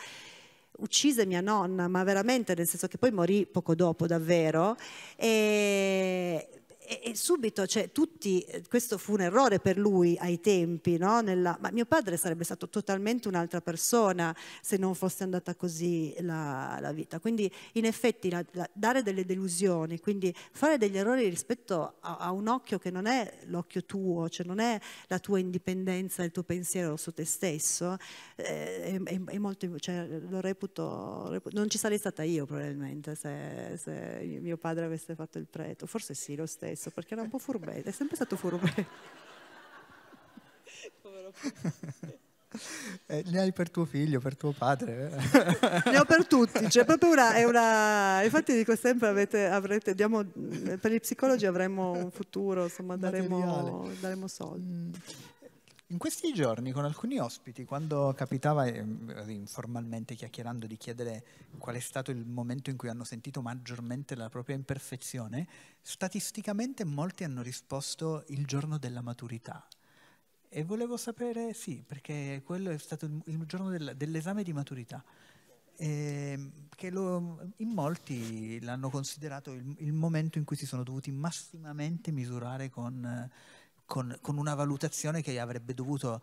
uccise mia nonna, ma veramente nel senso che poi morì poco dopo davvero. E e, e, subito, cioè, tutti, eh, questo fu un errore per lui ai tempi, no? Nella, ma mio padre sarebbe stato totalmente un'altra persona se non fosse andata così la, la vita. Quindi, in effetti, la, la, dare delle delusioni, quindi fare degli errori rispetto a, a un occhio che non è l'occhio tuo, cioè non è la tua indipendenza, il tuo pensiero su te stesso, eh, è, è molto, cioè, lo reputo, reputo, non ci sarei stata io probabilmente se, se mio padre avesse fatto il prete, forse sì, lo stesso stesso, perché era un po' furbetto, è sempre stato furbetto. Eh, ne hai per tuo figlio, per tuo padre. Eh? ne ho per tutti, cioè proprio una, una... Infatti dico sempre, avete, avrete, diamo, per gli psicologi avremo un futuro, insomma daremo, daremo soldi. Mm. In questi giorni con alcuni ospiti, quando capitava eh, informalmente chiacchierando di chiedere qual è stato il momento in cui hanno sentito maggiormente la propria imperfezione, statisticamente molti hanno risposto il giorno della maturità. E volevo sapere, sì, perché quello è stato il giorno del, dell'esame di maturità. Eh, che lo, in molti l'hanno considerato il, il, momento in cui si sono dovuti massimamente misurare con eh, con, con una valutazione che avrebbe dovuto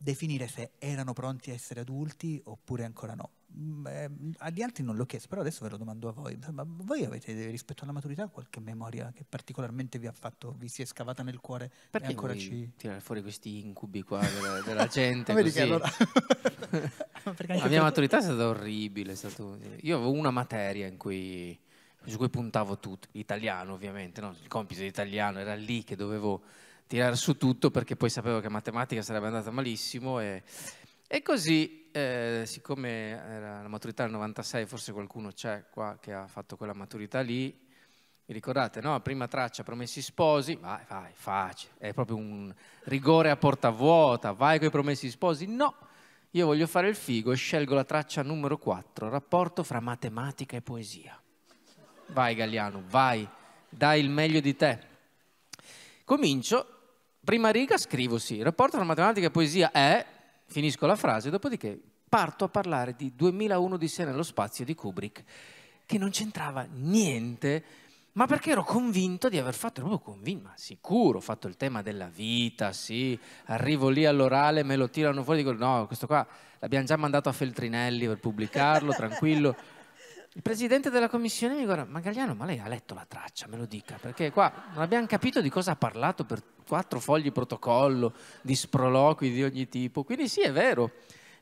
definire se erano pronti a essere adulti oppure ancora no. Mm, eh, agli altri non l'ho chiesto, però adesso ve lo domando a voi. Ma voi avete rispetto alla maturità qualche memoria che particolarmente vi ha fatto, vi si è scavata nel cuore Perché e ancora ci. tirare fuori questi incubi qua della, della gente. così. Allora... la mia maturità è stata orribile. È stato... Io avevo una materia in cui su cui puntavo tutto, italiano ovviamente, no? il compito di italiano era lì che dovevo tirare su tutto perché poi sapevo che matematica sarebbe andata malissimo e, e così, eh, siccome era la maturità del 96, forse qualcuno c'è qua che ha fatto quella maturità lì, vi ricordate, no? Prima traccia, promessi sposi, vai, vai, facile, è proprio un rigore a porta vuota, vai con i promessi sposi, no, io voglio fare il figo e scelgo la traccia numero 4, rapporto fra matematica e poesia. Vai Galliano, vai, dai il meglio di te. Comincio, prima riga scrivo sì, il rapporto tra matematica e poesia è, finisco la frase, dopodiché parto a parlare di 2001 di sé nello spazio di Kubrick, che non c'entrava niente, ma perché ero convinto di aver fatto, proprio convinto, ma sicuro, ho fatto il tema della vita, sì, arrivo lì all'orale, me lo tirano fuori, dico no, questo qua l'abbiamo già mandato a Feltrinelli per pubblicarlo, tranquillo. Il presidente della commissione mi guarda, Magagliano, ma lei ha letto la traccia, me lo dica, perché qua non abbiamo capito di cosa ha parlato per quattro fogli protocollo, di sproloqui di ogni tipo. Quindi sì, è vero,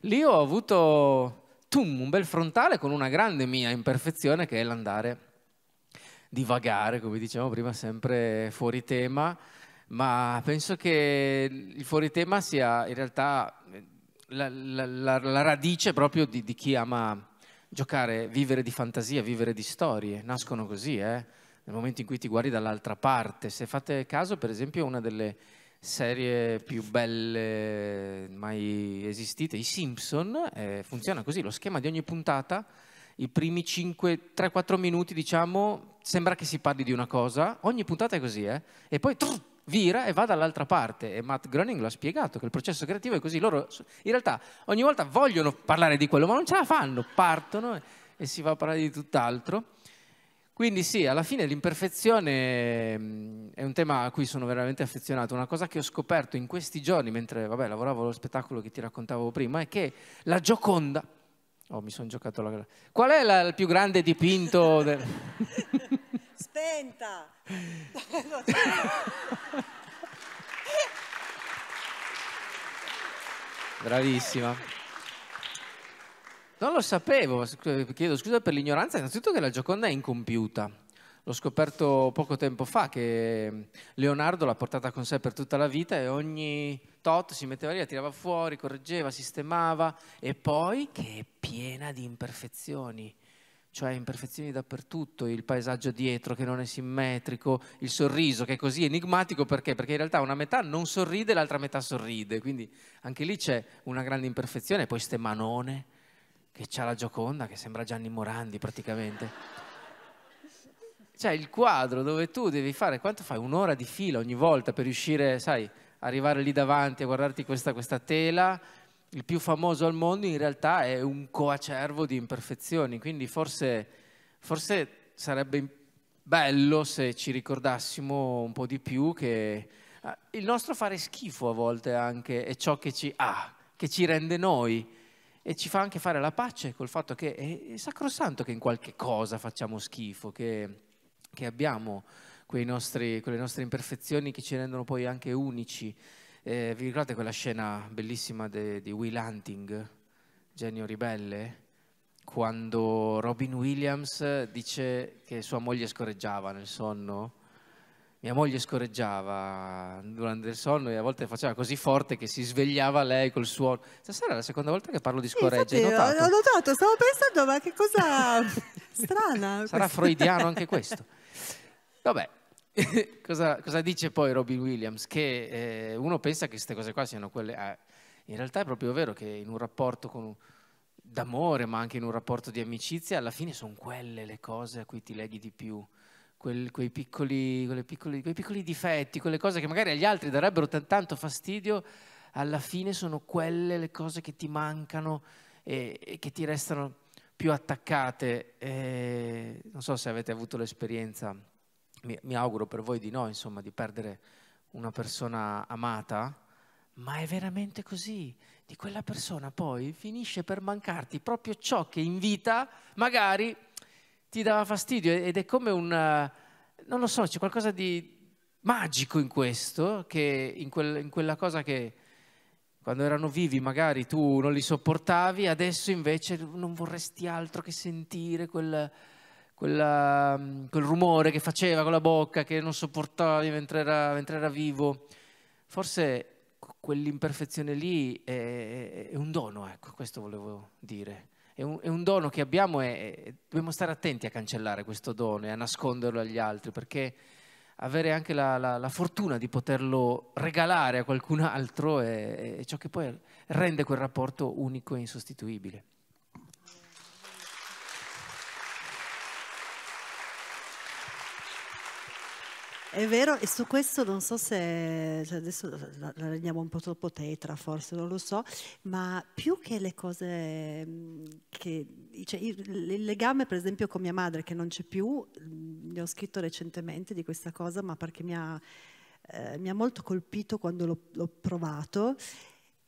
lì ho avuto tum, un bel frontale con una grande mia imperfezione che è l'andare divagare, come dicevamo prima, sempre fuori tema, ma penso che il fuori tema sia in realtà la, la, la, la radice proprio di, di chi ama giocare, vivere di fantasia, vivere di storie, nascono così, eh? nel momento in cui ti guardi dall'altra parte. Se fate caso, per esempio, una delle serie più belle mai esistite, i Simpson, eh, funziona così, lo schema di ogni puntata, i primi 5 3-4 minuti, diciamo, sembra che si parli di una cosa, ogni puntata è così, eh? e poi... Trrr, vira e va dall'altra parte. E Matt Groening lo ha spiegato, che il processo creativo è così. Loro in realtà ogni volta vogliono parlare di quello, ma non ce la fanno, partono e si va a parlare di tutt'altro. Quindi sì, alla fine l'imperfezione mm, è un tema a cui sono veramente affezionato. Una cosa che ho scoperto in questi giorni, mentre vabbè, lavoravo allo spettacolo che ti raccontavo prima, è che la Gioconda... Oh, mi sono giocato la... Qual è la, il più grande dipinto... Del attenta. Bravissima. Non lo sapevo, eh, chiedo scusa per l'ignoranza, innanzitutto che la Gioconda è incompiuta. L'ho scoperto poco tempo fa che Leonardo l'ha portata con sé per tutta la vita e ogni tot si metteva lì, la tirava fuori, correggeva, sistemava e poi che è piena di imperfezioni cioè imperfezioni dappertutto, il paesaggio dietro che non è simmetrico, il sorriso che è così enigmatico perché? Perché in realtà una metà non sorride e l'altra metà sorride, quindi anche lì c'è una grande imperfezione, poi ste Manone che c'ha la Gioconda che sembra Gianni Morandi praticamente. C'è il quadro dove tu devi fare, quanto fai? Un'ora di fila ogni volta per riuscire, sai, arrivare lì davanti a guardarti questa, questa tela il più famoso al mondo in realtà è un coacervo di imperfezioni, quindi forse, forse sarebbe bello se ci ricordassimo un po' di più che ah, il nostro fare schifo a volte anche è ciò che ci ha, ah, che ci rende noi e ci fa anche fare la pace col fatto che è, sacrosanto che in qualche cosa facciamo schifo, che, che abbiamo nostri, quelle nostre imperfezioni che ci rendono poi anche unici. Eh, vi ricordate quella scena bellissima de, di Will Hunting, Genio Ribelle? Quando Robin Williams dice che sua moglie scorreggiava nel sonno. Mia moglie scorreggiava durante il sonno e a volte faceva così forte che si svegliava lei col suono. Stasera è la seconda volta che parlo di scorreggia. Sì, infatti, notato? Ho notato, stavo pensando, ma che cosa strana. Sarà questa. freudiano anche questo. Vabbè, cosa, cosa, dice poi Robin Williams? Che eh, uno pensa che queste cose qua siano quelle... Eh, in realtà è proprio vero che in un rapporto con, d'amore, ma anche in un rapporto di amicizia, alla fine sono quelle le cose a cui ti leghi di più. Quel, quei, piccoli, piccoli, quei piccoli difetti, quelle cose che magari agli altri darebbero t- tanto fastidio, alla fine sono quelle le cose che ti mancano e, e che ti restano più attaccate. E eh, non so se avete avuto l'esperienza mi, mi auguro per voi di no, insomma, di perdere una persona amata, ma è veramente così. Di quella persona poi finisce per mancarti proprio ciò che in vita magari ti dava fastidio ed è come un, eh, non lo so, c'è qualcosa di magico in questo, che in, quel, in quella cosa che quando erano vivi magari tu non li sopportavi, adesso invece non vorresti altro che sentire quel quella, mm, quel rumore che faceva con la bocca, che non sopportavi mentre era, mentre era vivo. Forse quell'imperfezione lì è, è, un dono, ecco, questo volevo dire. È un, è un dono che abbiamo e, e dobbiamo stare attenti a cancellare questo dono e a nasconderlo agli altri, perché avere anche la, la, la fortuna di poterlo regalare a qualcun altro è, è ciò che poi rende quel rapporto unico e insostituibile. È vero, e su questo non so se cioè adesso la, rendiamo un po' troppo tetra, forse non lo so, ma più che le cose mm, che cioè, il legame, per esempio, con mia madre, che non c'è più, ne mm, ho scritto recentemente di questa cosa, ma perché mi ha, eh, mi ha molto colpito quando l'ho, l'ho provato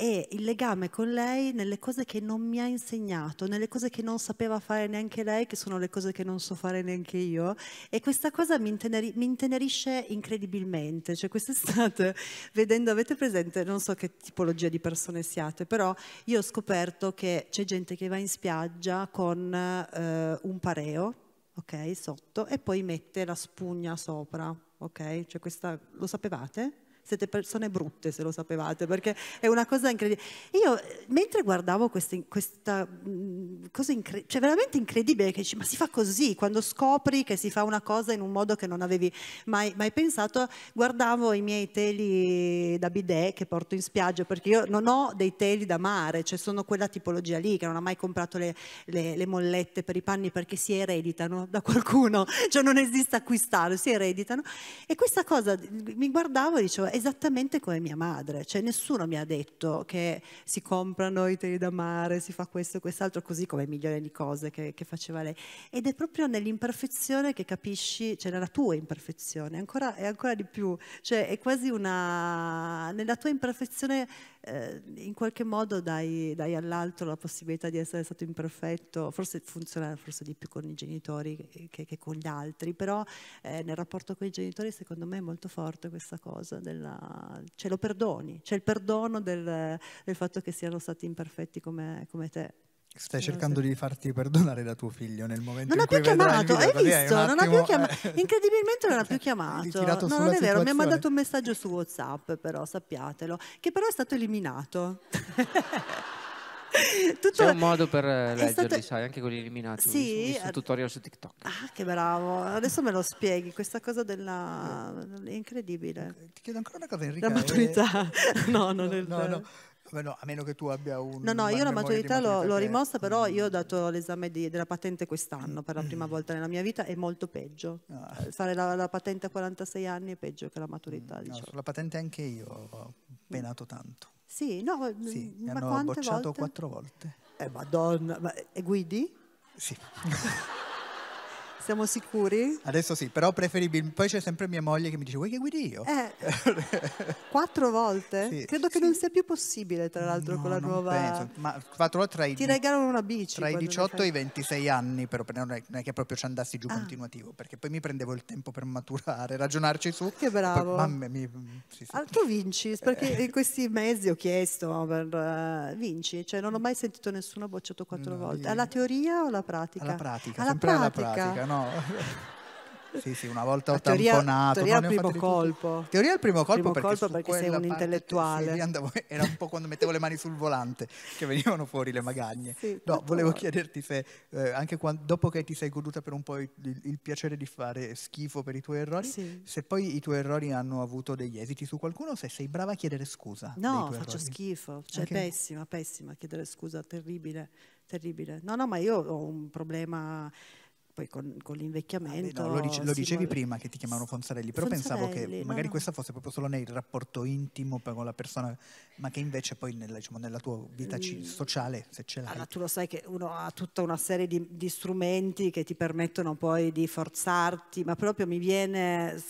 e il legame con lei nelle cose che non mi ha insegnato, nelle cose che non sapeva fare neanche lei, che sono le cose che non so fare neanche io. E questa cosa mi, inteneri- mi intenerisce incredibilmente. Cioè, quest'estate, vedendo, avete presente, non so che tipologia di persone siate, però io ho scoperto che c'è gente che va in spiaggia con eh, un pareo, ok, sotto, e poi mette la spugna sopra, ok? Cioè, questa, lo sapevate? siete persone brutte se lo sapevate, perché è una cosa incredibile. Io mentre guardavo queste, questa mm, cosa incre- cioè veramente incredibile, che dici, ma si fa così, quando scopri che si fa una cosa in un modo che non avevi mai, mai pensato, guardavo i miei teli da bidet che porto in spiaggia, perché io non ho dei teli da mare, cioè sono quella tipologia lì, che non ha mai comprato le, le, le mollette per i panni perché si ereditano da qualcuno, cioè non esiste acquistare, si ereditano. E questa cosa mi guardavo e dicevo, esattamente come mia madre, cioè nessuno mi ha detto che si comprano i teli da mare, si fa questo e quest'altro, così come milioni di cose che, che, faceva lei. Ed è proprio nell'imperfezione che capisci, cioè nella tua imperfezione, ancora, e ancora di più, cioè è quasi una, nella tua imperfezione eh, in qualche modo dai, dai all'altro la possibilità di essere stato imperfetto, forse funziona forse di più con i genitori che, che con gli altri, però eh, nel rapporto con i genitori secondo me è molto forte questa cosa, della, ce lo perdoni, c'è il perdono del, del, fatto che siano stati imperfetti come, come te. Stai cercando di farti perdonare da tuo figlio nel momento non in cui Non ha più chiamato, hai visto? Attimo, non ha più chiamato. Incredibilmente non ha più chiamato. No, non è vero, mi ha mandato un messaggio su WhatsApp, però sappiatelo, che però è stato eliminato. Tutto C'è un modo per eh, leggerli, stato... sai, anche quelli eliminati. Sì, ho eh, tutorial su TikTok. Ah, che bravo. Adesso me lo spieghi, questa cosa della... Eh. è incredibile. Ti chiedo ancora una cosa, Enrica. La maturità. È... no, non no, è no, no. No, a meno che tu abbia un... No, no, io la maturità, l'ho, rimossa, però io ho dato l'esame della patente quest'anno per la prima mm. volta nella mia vita, è molto peggio. No. Ah. Eh, fare la, la, patente a 46 anni è peggio che la maturità. Mm, diciamo. no, la patente anche io ho penato tanto. Sì, no, sì, mi hanno bocciato volte? quattro volte. Eh, madonna, ma, e guidi? Sì. Siamo sicuri? Adesso sì, però preferibilmente. Poi c'è sempre mia moglie che mi dice: Vuoi che guidi io? Eh, quattro volte? Sì, Credo che sì. non sia più possibile, tra l'altro, no, con la nuova. Penso. Ma quattro volte tra i. Ti regalano una bici. Tra i 18 e i 26 anni, però non è, non è che proprio ci andassi giù ah. continuativo, perché poi mi prendevo il tempo per maturare, ragionarci su. Che bravo. Poi, mamma mia. Mm, sì, sì. Altro ah, vinci, perché eh. in questi mesi ho chiesto per uh, vinci, cioè non ho mai sentito nessuno bocciato quattro no, volte. Io... Alla teoria o alla pratica? Alla pratica, alla sempre pratica. alla pratica, no? Sì, sì, una volta ho teoria, tamponato. Teoria al primo colpo. Teoria al primo colpo primo perché, colpo perché sei un intellettuale. Andavo, era un po' quando mettevo le mani sul volante che venivano fuori le magagne. Sì, no, volevo chiederti se, eh, anche quando, dopo che ti sei goduta per un po' il, il piacere di fare schifo per i tuoi errori, sì. se poi i tuoi errori hanno avuto degli esiti su qualcuno, se sei brava a chiedere scusa. No, faccio errori. schifo, cioè anche... pessima, pessima, chiedere scusa, terribile terribile. No, no, ma io ho un problema poi con, con l'invecchiamento. Ah, no, lo, dice, lo dicevi muove. prima che ti chiamavano Fonzarelli, però Fonzarelli, pensavo che no, magari no. questa fosse proprio solo nel rapporto intimo con la persona, ma che invece poi nella, diciamo, nella tua vita mm. sociale, se ce l'hai. Allora, ah, tu lo sai che uno ha tutta una serie di, di strumenti che ti permettono poi di forzarti, ma proprio mi viene,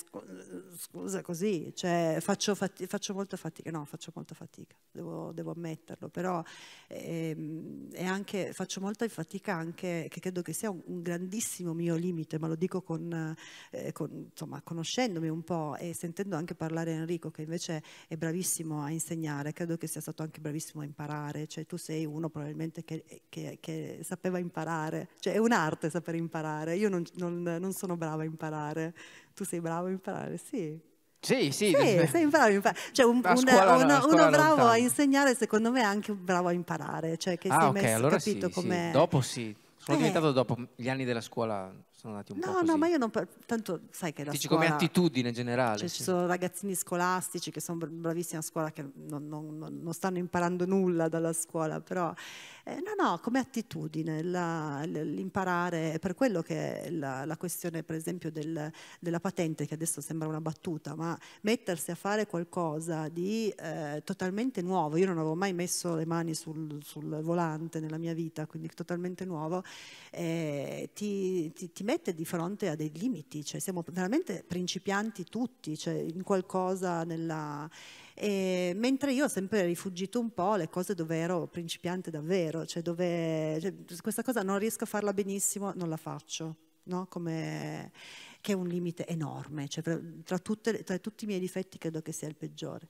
scusa così, cioè faccio, fati- faccio molta fatica, no, faccio molta fatica, devo, devo ammetterlo, però ehm, anche, faccio molta fatica anche, che credo che sia un, un grandissimo massimo mio limite, ma lo dico con, eh, con, insomma, conoscendomi un po' e sentendo anche parlare Enrico, che invece è bravissimo a insegnare, credo che sia stato anche bravissimo a imparare, cioè tu sei uno probabilmente che, che, che sapeva imparare, cioè è un'arte saper imparare, io non, non, non sono brava a imparare, tu sei bravo a imparare, sì, sì, sì. sì sei bravo, a imparare. Cioè un, scuola, uno, uno, bravo lontana. a insegnare, secondo me, è anche bravo a imparare. Cioè, che ah, si okay, è messo, allora capito sì, come. Sì. Dopo sì. L'ho diventato dopo gli anni della scuola sono andati un no, po' così. No, no, ma io non... Tanto sai che la Dici scuola... come attitudine generale. Cioè, sì. Ci sono ragazzini scolastici che sono bravissimi a scuola, che non, non, non stanno imparando nulla dalla scuola, però... Eh, no, no, come attitudine, la, l'imparare... per quello che la, la questione, per esempio, del, della patente, che adesso sembra una battuta, ma mettersi a fare qualcosa di eh, totalmente nuovo. Io non avevo mai messo le mani sul, sul volante nella mia vita, quindi totalmente nuovo. Eh, ti, ti, ti mette di fronte a dei limiti, cioè siamo veramente principianti tutti, cioè in qualcosa nella... E, mentre io ho sempre rifugito un po' le cose dove ero principiante davvero, cioè dove cioè, questa cosa non riesco a farla benissimo, non la faccio, no? Come, che è un limite enorme, cioè, tra, tutte, tra tutti i miei difetti credo che sia il peggiore.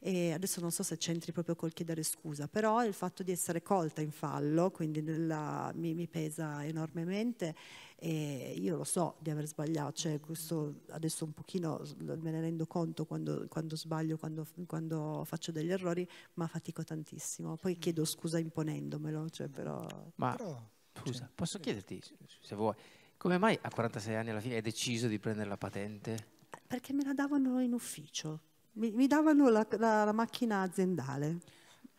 E adesso non so se c'entri proprio col chiedere scusa, però il fatto di essere colta in fallo, quindi nella, mi, mi, pesa enormemente e io lo so di aver sbagliato, cioè questo adesso un pochino me ne rendo conto quando, quando sbaglio, quando, quando, faccio degli errori, ma fatico tantissimo. Poi mm. chiedo scusa imponendomelo, cioè però... Ma però, scusa, cioè, posso chiederti se vuoi, come mai a 46 anni alla fine hai deciso di prendere la patente? Eh, perché me la davano in ufficio, mi, mi davano la, la, la macchina aziendale.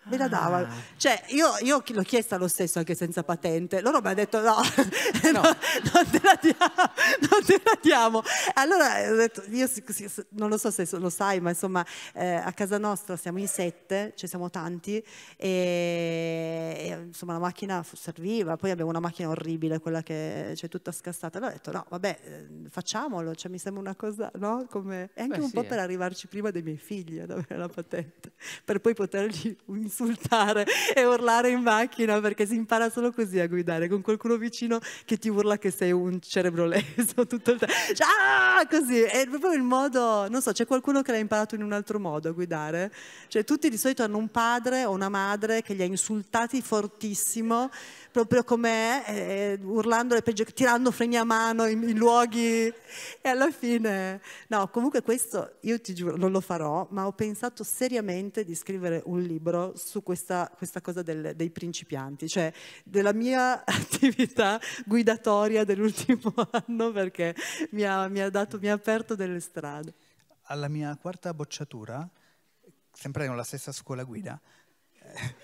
Me la davano. Ah. Cioè, io, io, l'ho chiesta lo stesso anche senza patente. Loro mi hanno detto no, no. non, te la diamo, non te la diamo. Allora eh, ho detto, io non lo so se lo sai, ma insomma eh, a casa nostra siamo in sette, cioè siamo tanti e, e, insomma la macchina serviva, poi abbiamo una macchina orribile, quella che c'è cioè, tutta scassata. Allora ho detto no, vabbè, eh, facciamolo, cioè, mi sembra una cosa, no? Come, è anche Beh, un sì, po' eh. per arrivarci prima dei miei figli ad avere la patente, per poi potergli un insultare e urlare in macchina perché si impara solo così a guidare, con qualcuno vicino che ti urla che sei un cerebro leso tutto il tempo. Ah, così, è proprio il modo, non so, c'è qualcuno che l'ha imparato in un altro modo a guidare? Cioè tutti di solito hanno un padre o una madre che li ha insultati fortissimo proprio com'è, eh, urlando le peggio, tirando fregnamano in, in luoghi e alla fine... No, comunque questo io ti giuro non lo farò, ma ho pensato seriamente di scrivere un libro su questa, questa cosa del, dei principianti, cioè della mia attività guidatoria dell'ultimo anno perché mi ha, mi ha, dato, mi ha aperto delle strade. Alla mia quarta bocciatura, sempre con la stessa scuola guida, eh,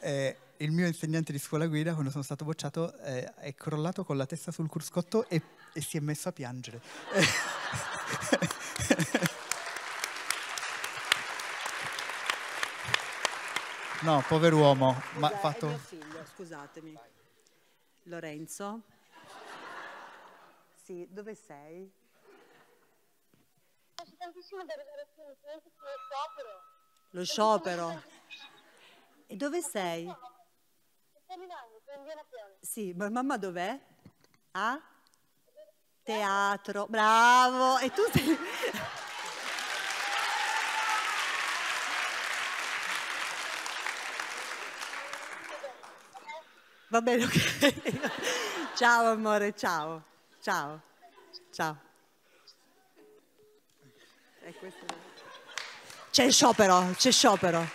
eh, il mio insegnante di scuola guida, quando sono stato bocciato, eh, è crollato con la testa sul cruscotto e, e si è messo a piangere. no, pover'uomo. Scusa, ma fatto... figlio, scusatemi. Lorenzo? Sì, dove sei? Lo sciopero. E dove sei? Sì, ma mamma dov'è? A? Teatro, bravo! E tu sei... Va bene, ok. ciao amore, ciao. Ciao. Ciao. C'è il sciopero, c'è il sciopero.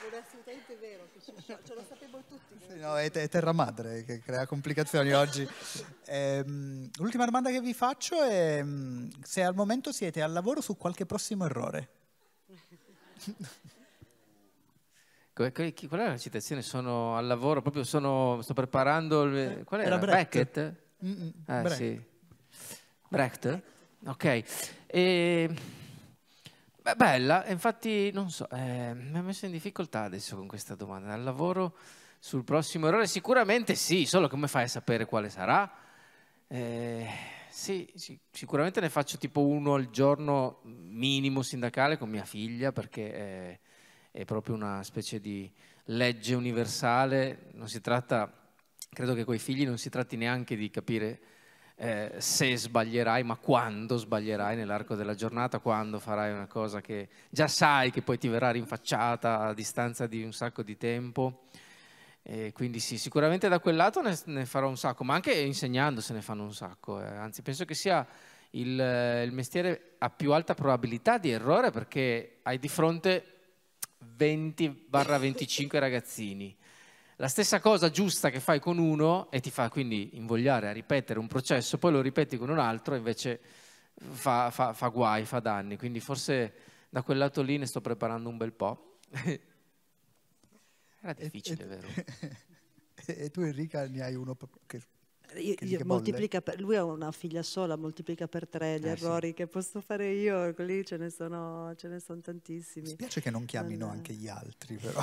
L'università è vero, ce lo sapevo tutti. No, è, è, terra madre che crea complicazioni oggi. Ehm, l'ultima domanda che vi faccio è mm, se al momento siete al lavoro su qualche prossimo errore. Qual è la citazione? Sono al lavoro, proprio sono, sto preparando... Il, eh, qual è? era Brecht. Beckett? ah, Brecht. Sì. Brecht? Ok. E... Beh, bella, infatti non so, eh, mi ha messo in difficoltà adesso con questa domanda. Al lavoro sul prossimo errore? Sicuramente sì, solo come fai a sapere quale sarà? Eh, sì, sì, sicuramente ne faccio tipo uno al giorno minimo sindacale con mia figlia perché è, eh, è proprio una specie di legge universale, non si tratta, credo che coi figli non si tratti neanche di capire eh, se sbaglierai, ma quando sbaglierai nell'arco della giornata, quando farai una cosa che già sai che poi ti verrà rinfacciata a distanza di un sacco di tempo. E quindi sì, sicuramente da quel lato ne, ne, farò un sacco, ma anche insegnando se ne fanno un sacco. Eh. Anzi, penso che sia il, il, mestiere a più alta probabilità di errore perché hai di fronte 20-25 ragazzini. La stessa cosa giusta che fai con uno e ti fa quindi invogliare a ripetere un processo, poi lo ripeti con un altro, e invece fa, fa, fa guai, fa danni. Quindi forse da quel lato lì ne sto preparando un bel po'. Era difficile, e, e, vero? e tu Enrica ne hai uno che io, moltiplica per, lui ha una figlia sola, moltiplica per tre gli eh, errori sì. che posso fare io, lì ce ne sono, ce ne sono tantissimi. Mi piace che non chiamino anche gli altri, però.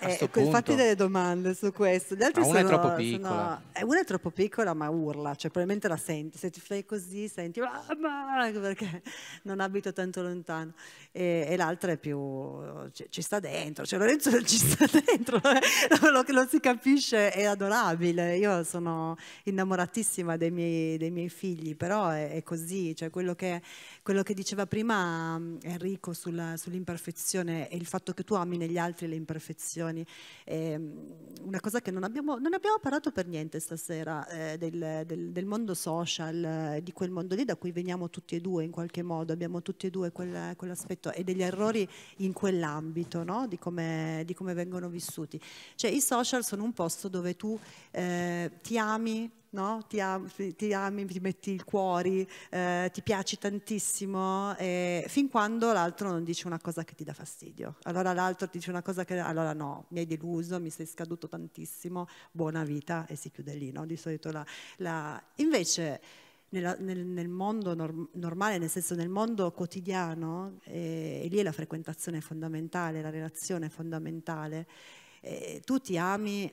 Eh, fatti delle domande su questo. Gli altri ma ah, una sono, è troppo piccola. Sono, eh, una è troppo piccola, ma urla, cioè probabilmente la senti. Se ti fai così, senti mamma, ah, perché non abito tanto lontano. E, e l'altra è più ci, ci, sta dentro, cioè Lorenzo ci sta dentro, eh. lo che non si capisce è adorabile. Io sono innamorata innamoratissima dei miei, dei miei figli, però è, è così, cioè quello, che, quello che, diceva prima mm, Enrico sulla, sull'imperfezione e il fatto che tu ami negli altri le imperfezioni, è ehm, una cosa che non abbiamo, non abbiamo parlato per niente stasera, eh, del, del, del, mondo social, eh, di quel mondo lì da cui veniamo tutti e due in qualche modo, abbiamo tutti e due quel, quell'aspetto e degli errori in quell'ambito, no? di, come, di come vengono vissuti. Cioè i social sono un posto dove tu eh, ti ami, No? Ti, am ti, ami, ti metti il cuore, eh, ti piaci tantissimo, eh, fin quando l'altro non dice una cosa che ti dà fastidio. Allora l'altro ti dice una cosa che, allora no, mi hai deluso, mi sei scaduto tantissimo, buona vita e si chiude lì, no? di solito la... la... Invece nella, nel, nel, mondo norm normale, nel senso nel mondo quotidiano, eh, e lì è la frequentazione fondamentale, la relazione fondamentale, eh, tu ti ami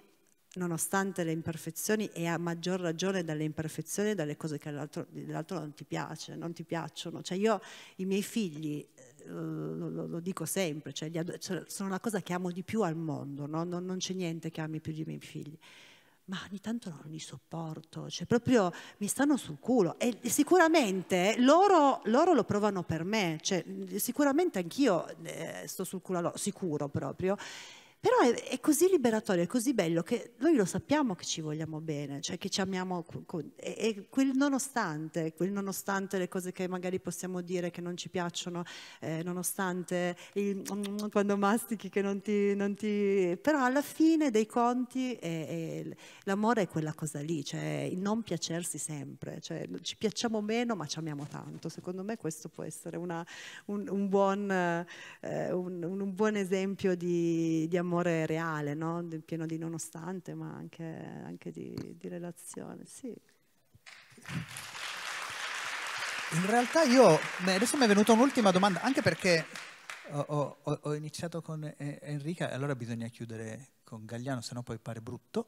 nonostante le imperfezioni e a maggior ragione dalle imperfezioni e dalle cose che all'altro, non ti piace, non ti piacciono. Cioè io i miei figli, eh, lo, lo, lo dico sempre, cioè, cioè sono la cosa che amo di più al mondo, no? non, non c'è niente che ami più di miei figli ma ogni tanto non li sopporto, cioè proprio mi stanno sul culo e sicuramente loro, loro lo provano per me, cioè, sicuramente anch'io eh, sto sul culo a loro, sicuro proprio però è, è, così liberatorio, è così bello che noi lo sappiamo che ci vogliamo bene, cioè che ci amiamo, e, e quel nonostante, quel nonostante le cose che magari possiamo dire che non ci piacciono, eh, nonostante il, mm, quando mastichi che non ti, non ti, Però alla fine dei conti è, è, l'amore è quella cosa lì, cioè il non piacersi sempre, cioè ci piacciamo meno ma ci amiamo tanto. Secondo me questo può essere una, un, un, buon, eh, un, un, buon, esempio di, di amore amore reale, no? pieno di nonostante, ma anche, anche di, di, relazione. Sì. In realtà io, beh, adesso mi è venuta un'ultima domanda, anche perché ho, ho, ho iniziato con Enrica e allora bisogna chiudere con Gagliano, sennò poi pare brutto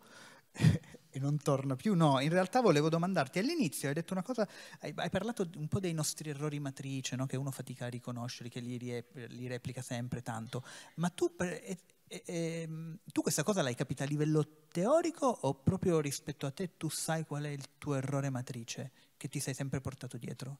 e non torna più. No, in realtà volevo domandarti, all'inizio hai detto una cosa, hai, hai parlato un po' dei nostri errori matrice, no? che uno fatica a riconoscere, che li, li, replica sempre tanto, ma tu... Per, e, e, ehm, tu questa cosa l'hai capita a livello teorico o proprio rispetto a te tu sai qual è il tuo errore matrice che ti sei sempre portato dietro?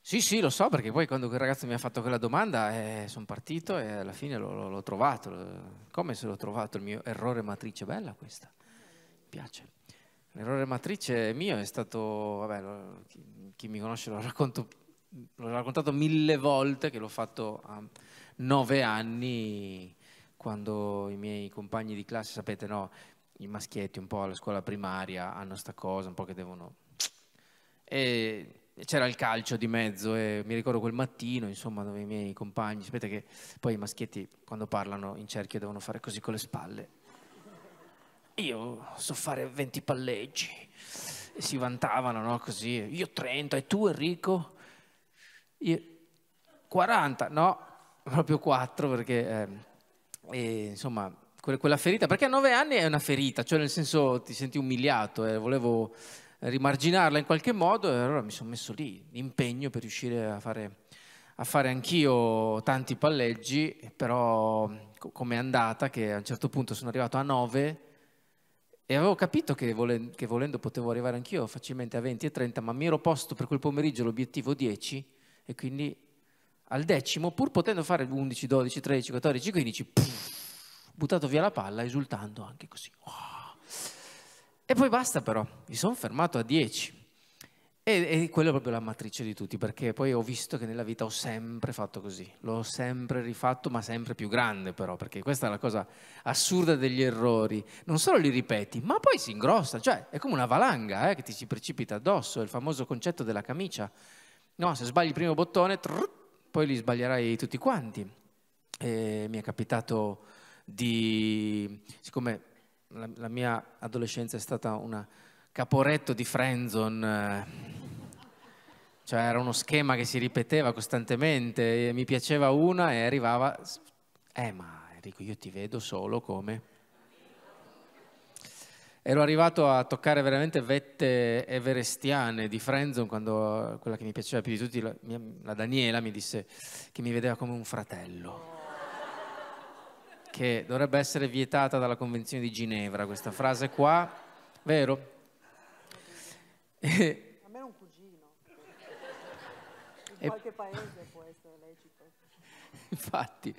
Sì, sì, lo so perché poi quando quel ragazzo mi ha fatto quella domanda eh, sono partito e alla fine l'ho, l'ho trovato. Come se l'ho trovato il mio errore matrice? Bella questa, mi piace. L'errore matrice mio è stato, vabbè, lo, chi, chi, mi conosce lo racconto, l'ho raccontato mille volte che l'ho fatto a nove anni quando i miei compagni di classe, sapete no, i maschietti un po' alla scuola primaria hanno sta cosa, un po' che devono... E c'era il calcio di mezzo e mi ricordo quel mattino, insomma, dove i miei compagni, sapete che poi i maschietti quando parlano in cerchio devono fare così con le spalle. Io so fare 20 palleggi. E si vantavano, no? Così. Io 30 e tu Enrico? Io 40, no, proprio 4 perché eh, e, insomma, quella ferita, perché a nove anni è una ferita, cioè nel senso ti senti umiliato e eh, volevo rimarginarla in qualche modo e allora mi sono messo lì, impegno per riuscire a fare, a fare anch'io tanti palleggi, però come è andata che a un certo punto sono arrivato a nove e avevo capito che, volen che volendo potevo arrivare anch'io facilmente a 20 e 30, ma mi ero posto per quel pomeriggio l'obiettivo 10 e quindi al decimo, pur potendo fare 11, 12, 13, 14, 15, puff, buttato via la palla, esultando anche così. Wow. E poi basta però, mi sono fermato a 10. E, e quella è proprio la matrice di tutti, perché poi ho visto che nella vita ho sempre fatto così, l'ho sempre rifatto, ma sempre più grande però, perché questa è la cosa assurda degli errori. Non solo li ripeti, ma poi si ingrossa, cioè è come una valanga eh, che ti si precipita addosso, il famoso concetto della camicia. No, se sbagli il primo bottone, trrr, poi li sbaglierai tutti quanti. E mi è capitato di, siccome la, la, mia adolescenza è stata un caporetto di friendzone, eh, cioè era uno schema che si ripeteva costantemente, mi piaceva una e arrivava, eh ma Enrico io ti vedo solo come ero arrivato a toccare veramente vette everestiane di Frenzon quando quella che mi piaceva più di tutti, la, mia, la Daniela, mi disse che mi vedeva come un fratello. Che dovrebbe essere vietata dalla Convenzione di Ginevra questa frase qua, vero? A me è un cugino. in qualche paese può essere lecito. Infatti.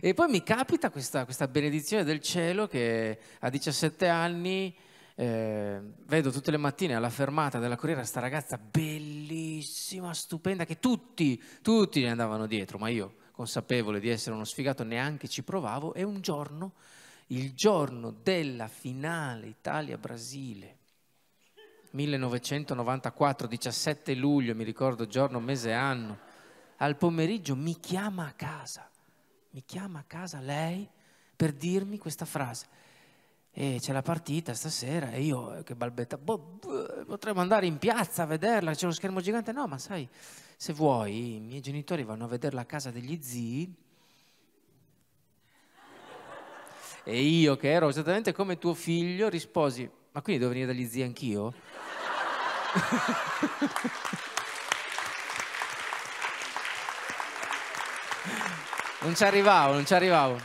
E poi mi capita questa, questa benedizione del cielo che a 17 anni eh, vedo tutte le mattine alla fermata della Corriera questa ragazza bellissima, stupenda, che tutti, tutti ne andavano dietro, ma io, consapevole di essere uno sfigato, neanche ci provavo e un giorno, il giorno della finale Italia-Brasile, 1994, 17 luglio, mi ricordo giorno, mese anno, al pomeriggio mi chiama a casa, mi chiama a casa lei per dirmi questa frase e c'è la partita stasera e io eh, che balbetta, boh, boh, potremmo andare in piazza a vederla, c'è uno schermo gigante, no ma sai, se vuoi i miei genitori vanno a vederla a casa degli zii e io che ero esattamente come tuo figlio risposi, ma quindi devo venire dagli zii anch'io? non ci arrivavo, non ci arrivavo.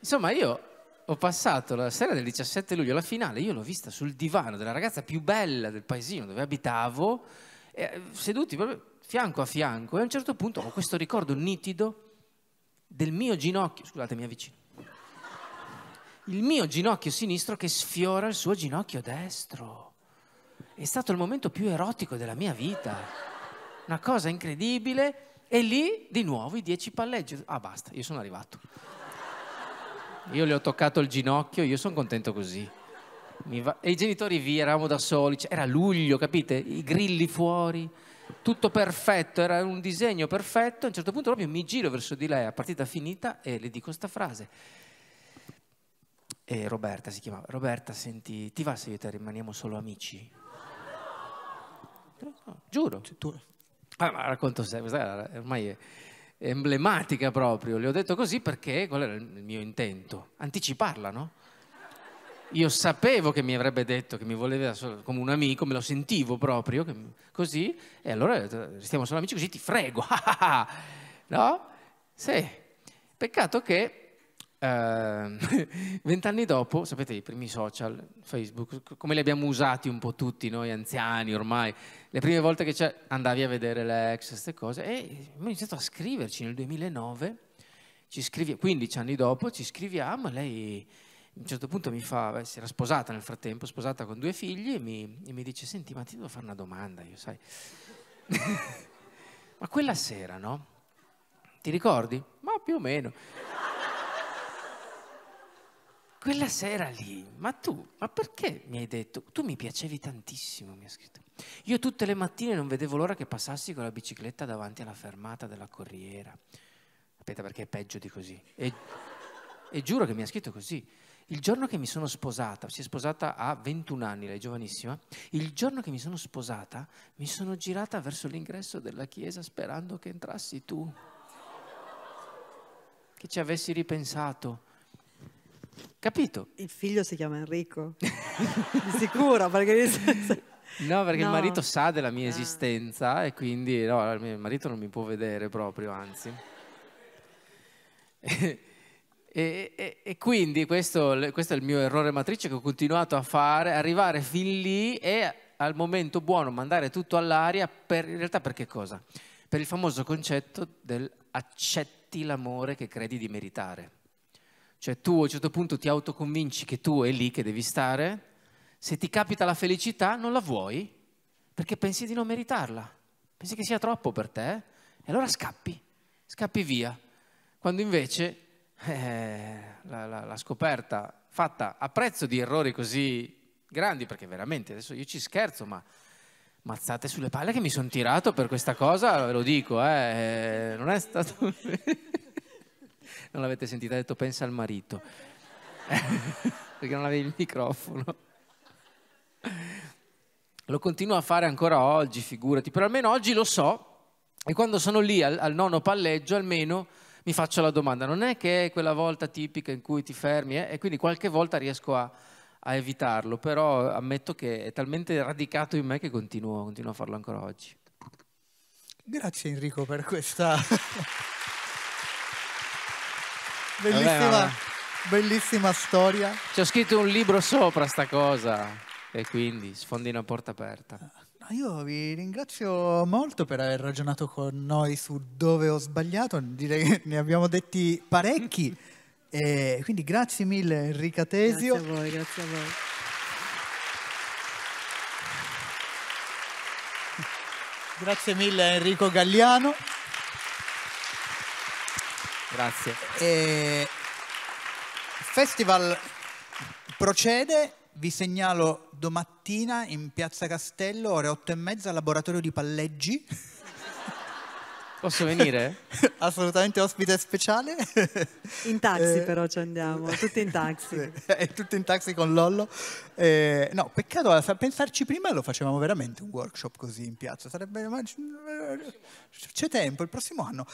Insomma, io ho passato la sera del 17 luglio, la finale, io l'ho vista sul divano della ragazza più bella del paesino dove abitavo, eh, seduti proprio fianco a fianco e a un certo punto ho questo ricordo nitido del mio ginocchio, scusate mi avvicino, il mio ginocchio sinistro che sfiora il suo ginocchio destro. È stato il momento più erotico della mia vita, una cosa incredibile e lì di nuovo i dieci palleggi, ah basta, io sono arrivato. Io le ho toccato il ginocchio, io sono contento così. Va... E i genitori via, eravamo da soli, cioè, era luglio, capite? I grilli fuori, tutto perfetto, era un disegno perfetto. A un certo punto proprio mi giro verso di lei, a partita finita, e le dico questa frase. E Roberta si chiamava, Roberta senti, ti va se io e te rimaniamo solo amici? No, giuro. Cioè, tu... Ah, ma racconto sempre, ormai è emblematica proprio. Le ho detto così perché qual era il mio intento? Anticiparla, no? Io sapevo che mi avrebbe detto che mi voleva come un amico, me lo sentivo proprio che, così, e allora ho detto, stiamo solo amici così ti frego, no? Sì, peccato che ehm, vent'anni uh, dopo, sapete, i primi social, Facebook, come li abbiamo usati un po' tutti noi anziani ormai, le prime volte che andavi a vedere l'ex, queste cose, e abbiamo iniziato a scriverci nel 2009, scrivi, 15 anni dopo, ci scriviamo, lei a un certo punto mi fa, si era sposata nel frattempo, sposata con due figli, e mi, e mi dice, senti, ma ti devo fare una domanda, io sai. ma quella sera, no? Ti ricordi? Ma più o meno quella sera lì, ma tu, ma perché mi hai detto? Tu mi piacevi tantissimo, mi ha scritto. Io tutte le mattine non vedevo l'ora che passassi con la bicicletta davanti alla fermata della corriera. Aspetta perché è peggio di così. E, e giuro che mi ha scritto così. Il giorno che mi sono sposata, si è sposata a 21 anni, lei è giovanissima, il giorno che mi sono sposata mi sono girata verso l'ingresso della chiesa sperando che entrassi tu, che ci avessi ripensato Capito? Il figlio si chiama Enrico, di sicuro, perché... No, perché no. il marito sa della mia eh. esistenza e quindi no, il marito non mi può vedere proprio, anzi. E, e, e quindi questo, questo, è il mio errore matrice che ho continuato a fare, arrivare fin lì e al momento buono mandare tutto all'aria, per, in realtà per che cosa? Per il famoso concetto del accetti l'amore che credi di meritare. Cioè tu a un certo punto ti autoconvinci che tu è lì che devi stare, se ti capita la felicità non la vuoi perché pensi di non meritarla, pensi che sia troppo per te e allora scappi, scappi via. Quando invece eh, la, la, la scoperta fatta a prezzo di errori così grandi, perché veramente adesso io ci scherzo, ma mazzate sulle palle che mi sono tirato per questa cosa, ve lo dico, eh, eh non è stato... non l'avete sentita, ha detto pensa al marito, perché non avevi il microfono. Lo continuo a fare ancora oggi, figurati, però almeno oggi lo so e quando sono lì al, al nono palleggio almeno mi faccio la domanda, non è che è quella volta tipica in cui ti fermi eh? e quindi qualche volta riesco a, a, evitarlo, però ammetto che è talmente radicato in me che continuo, continuo a farlo ancora oggi. Grazie Enrico per questa... Bellissima, Vabbè, ma... bellissima storia. C'è scritto un libro sopra sta cosa. E quindi sfondi una porta aperta. Io vi ringrazio molto per aver ragionato con noi su dove ho sbagliato, direi che ne abbiamo detti parecchi. e quindi grazie mille Enrica Tesio. Grazie a voi, grazie a voi. Grazie mille Enrico Galliano. Grazie. E... Festival procede, vi segnalo domattina in Piazza Castello, ore 8 e mezza, laboratorio di palleggi. Posso venire? Assolutamente ospite speciale. In taxi eh, però ci andiamo, tutti in taxi. Sì, eh, tutti in taxi con Lollo. Eh, no, peccato, a pensarci prima lo facevamo veramente un workshop così in piazza. Sarebbe... Eh, c'è tempo, il prossimo anno.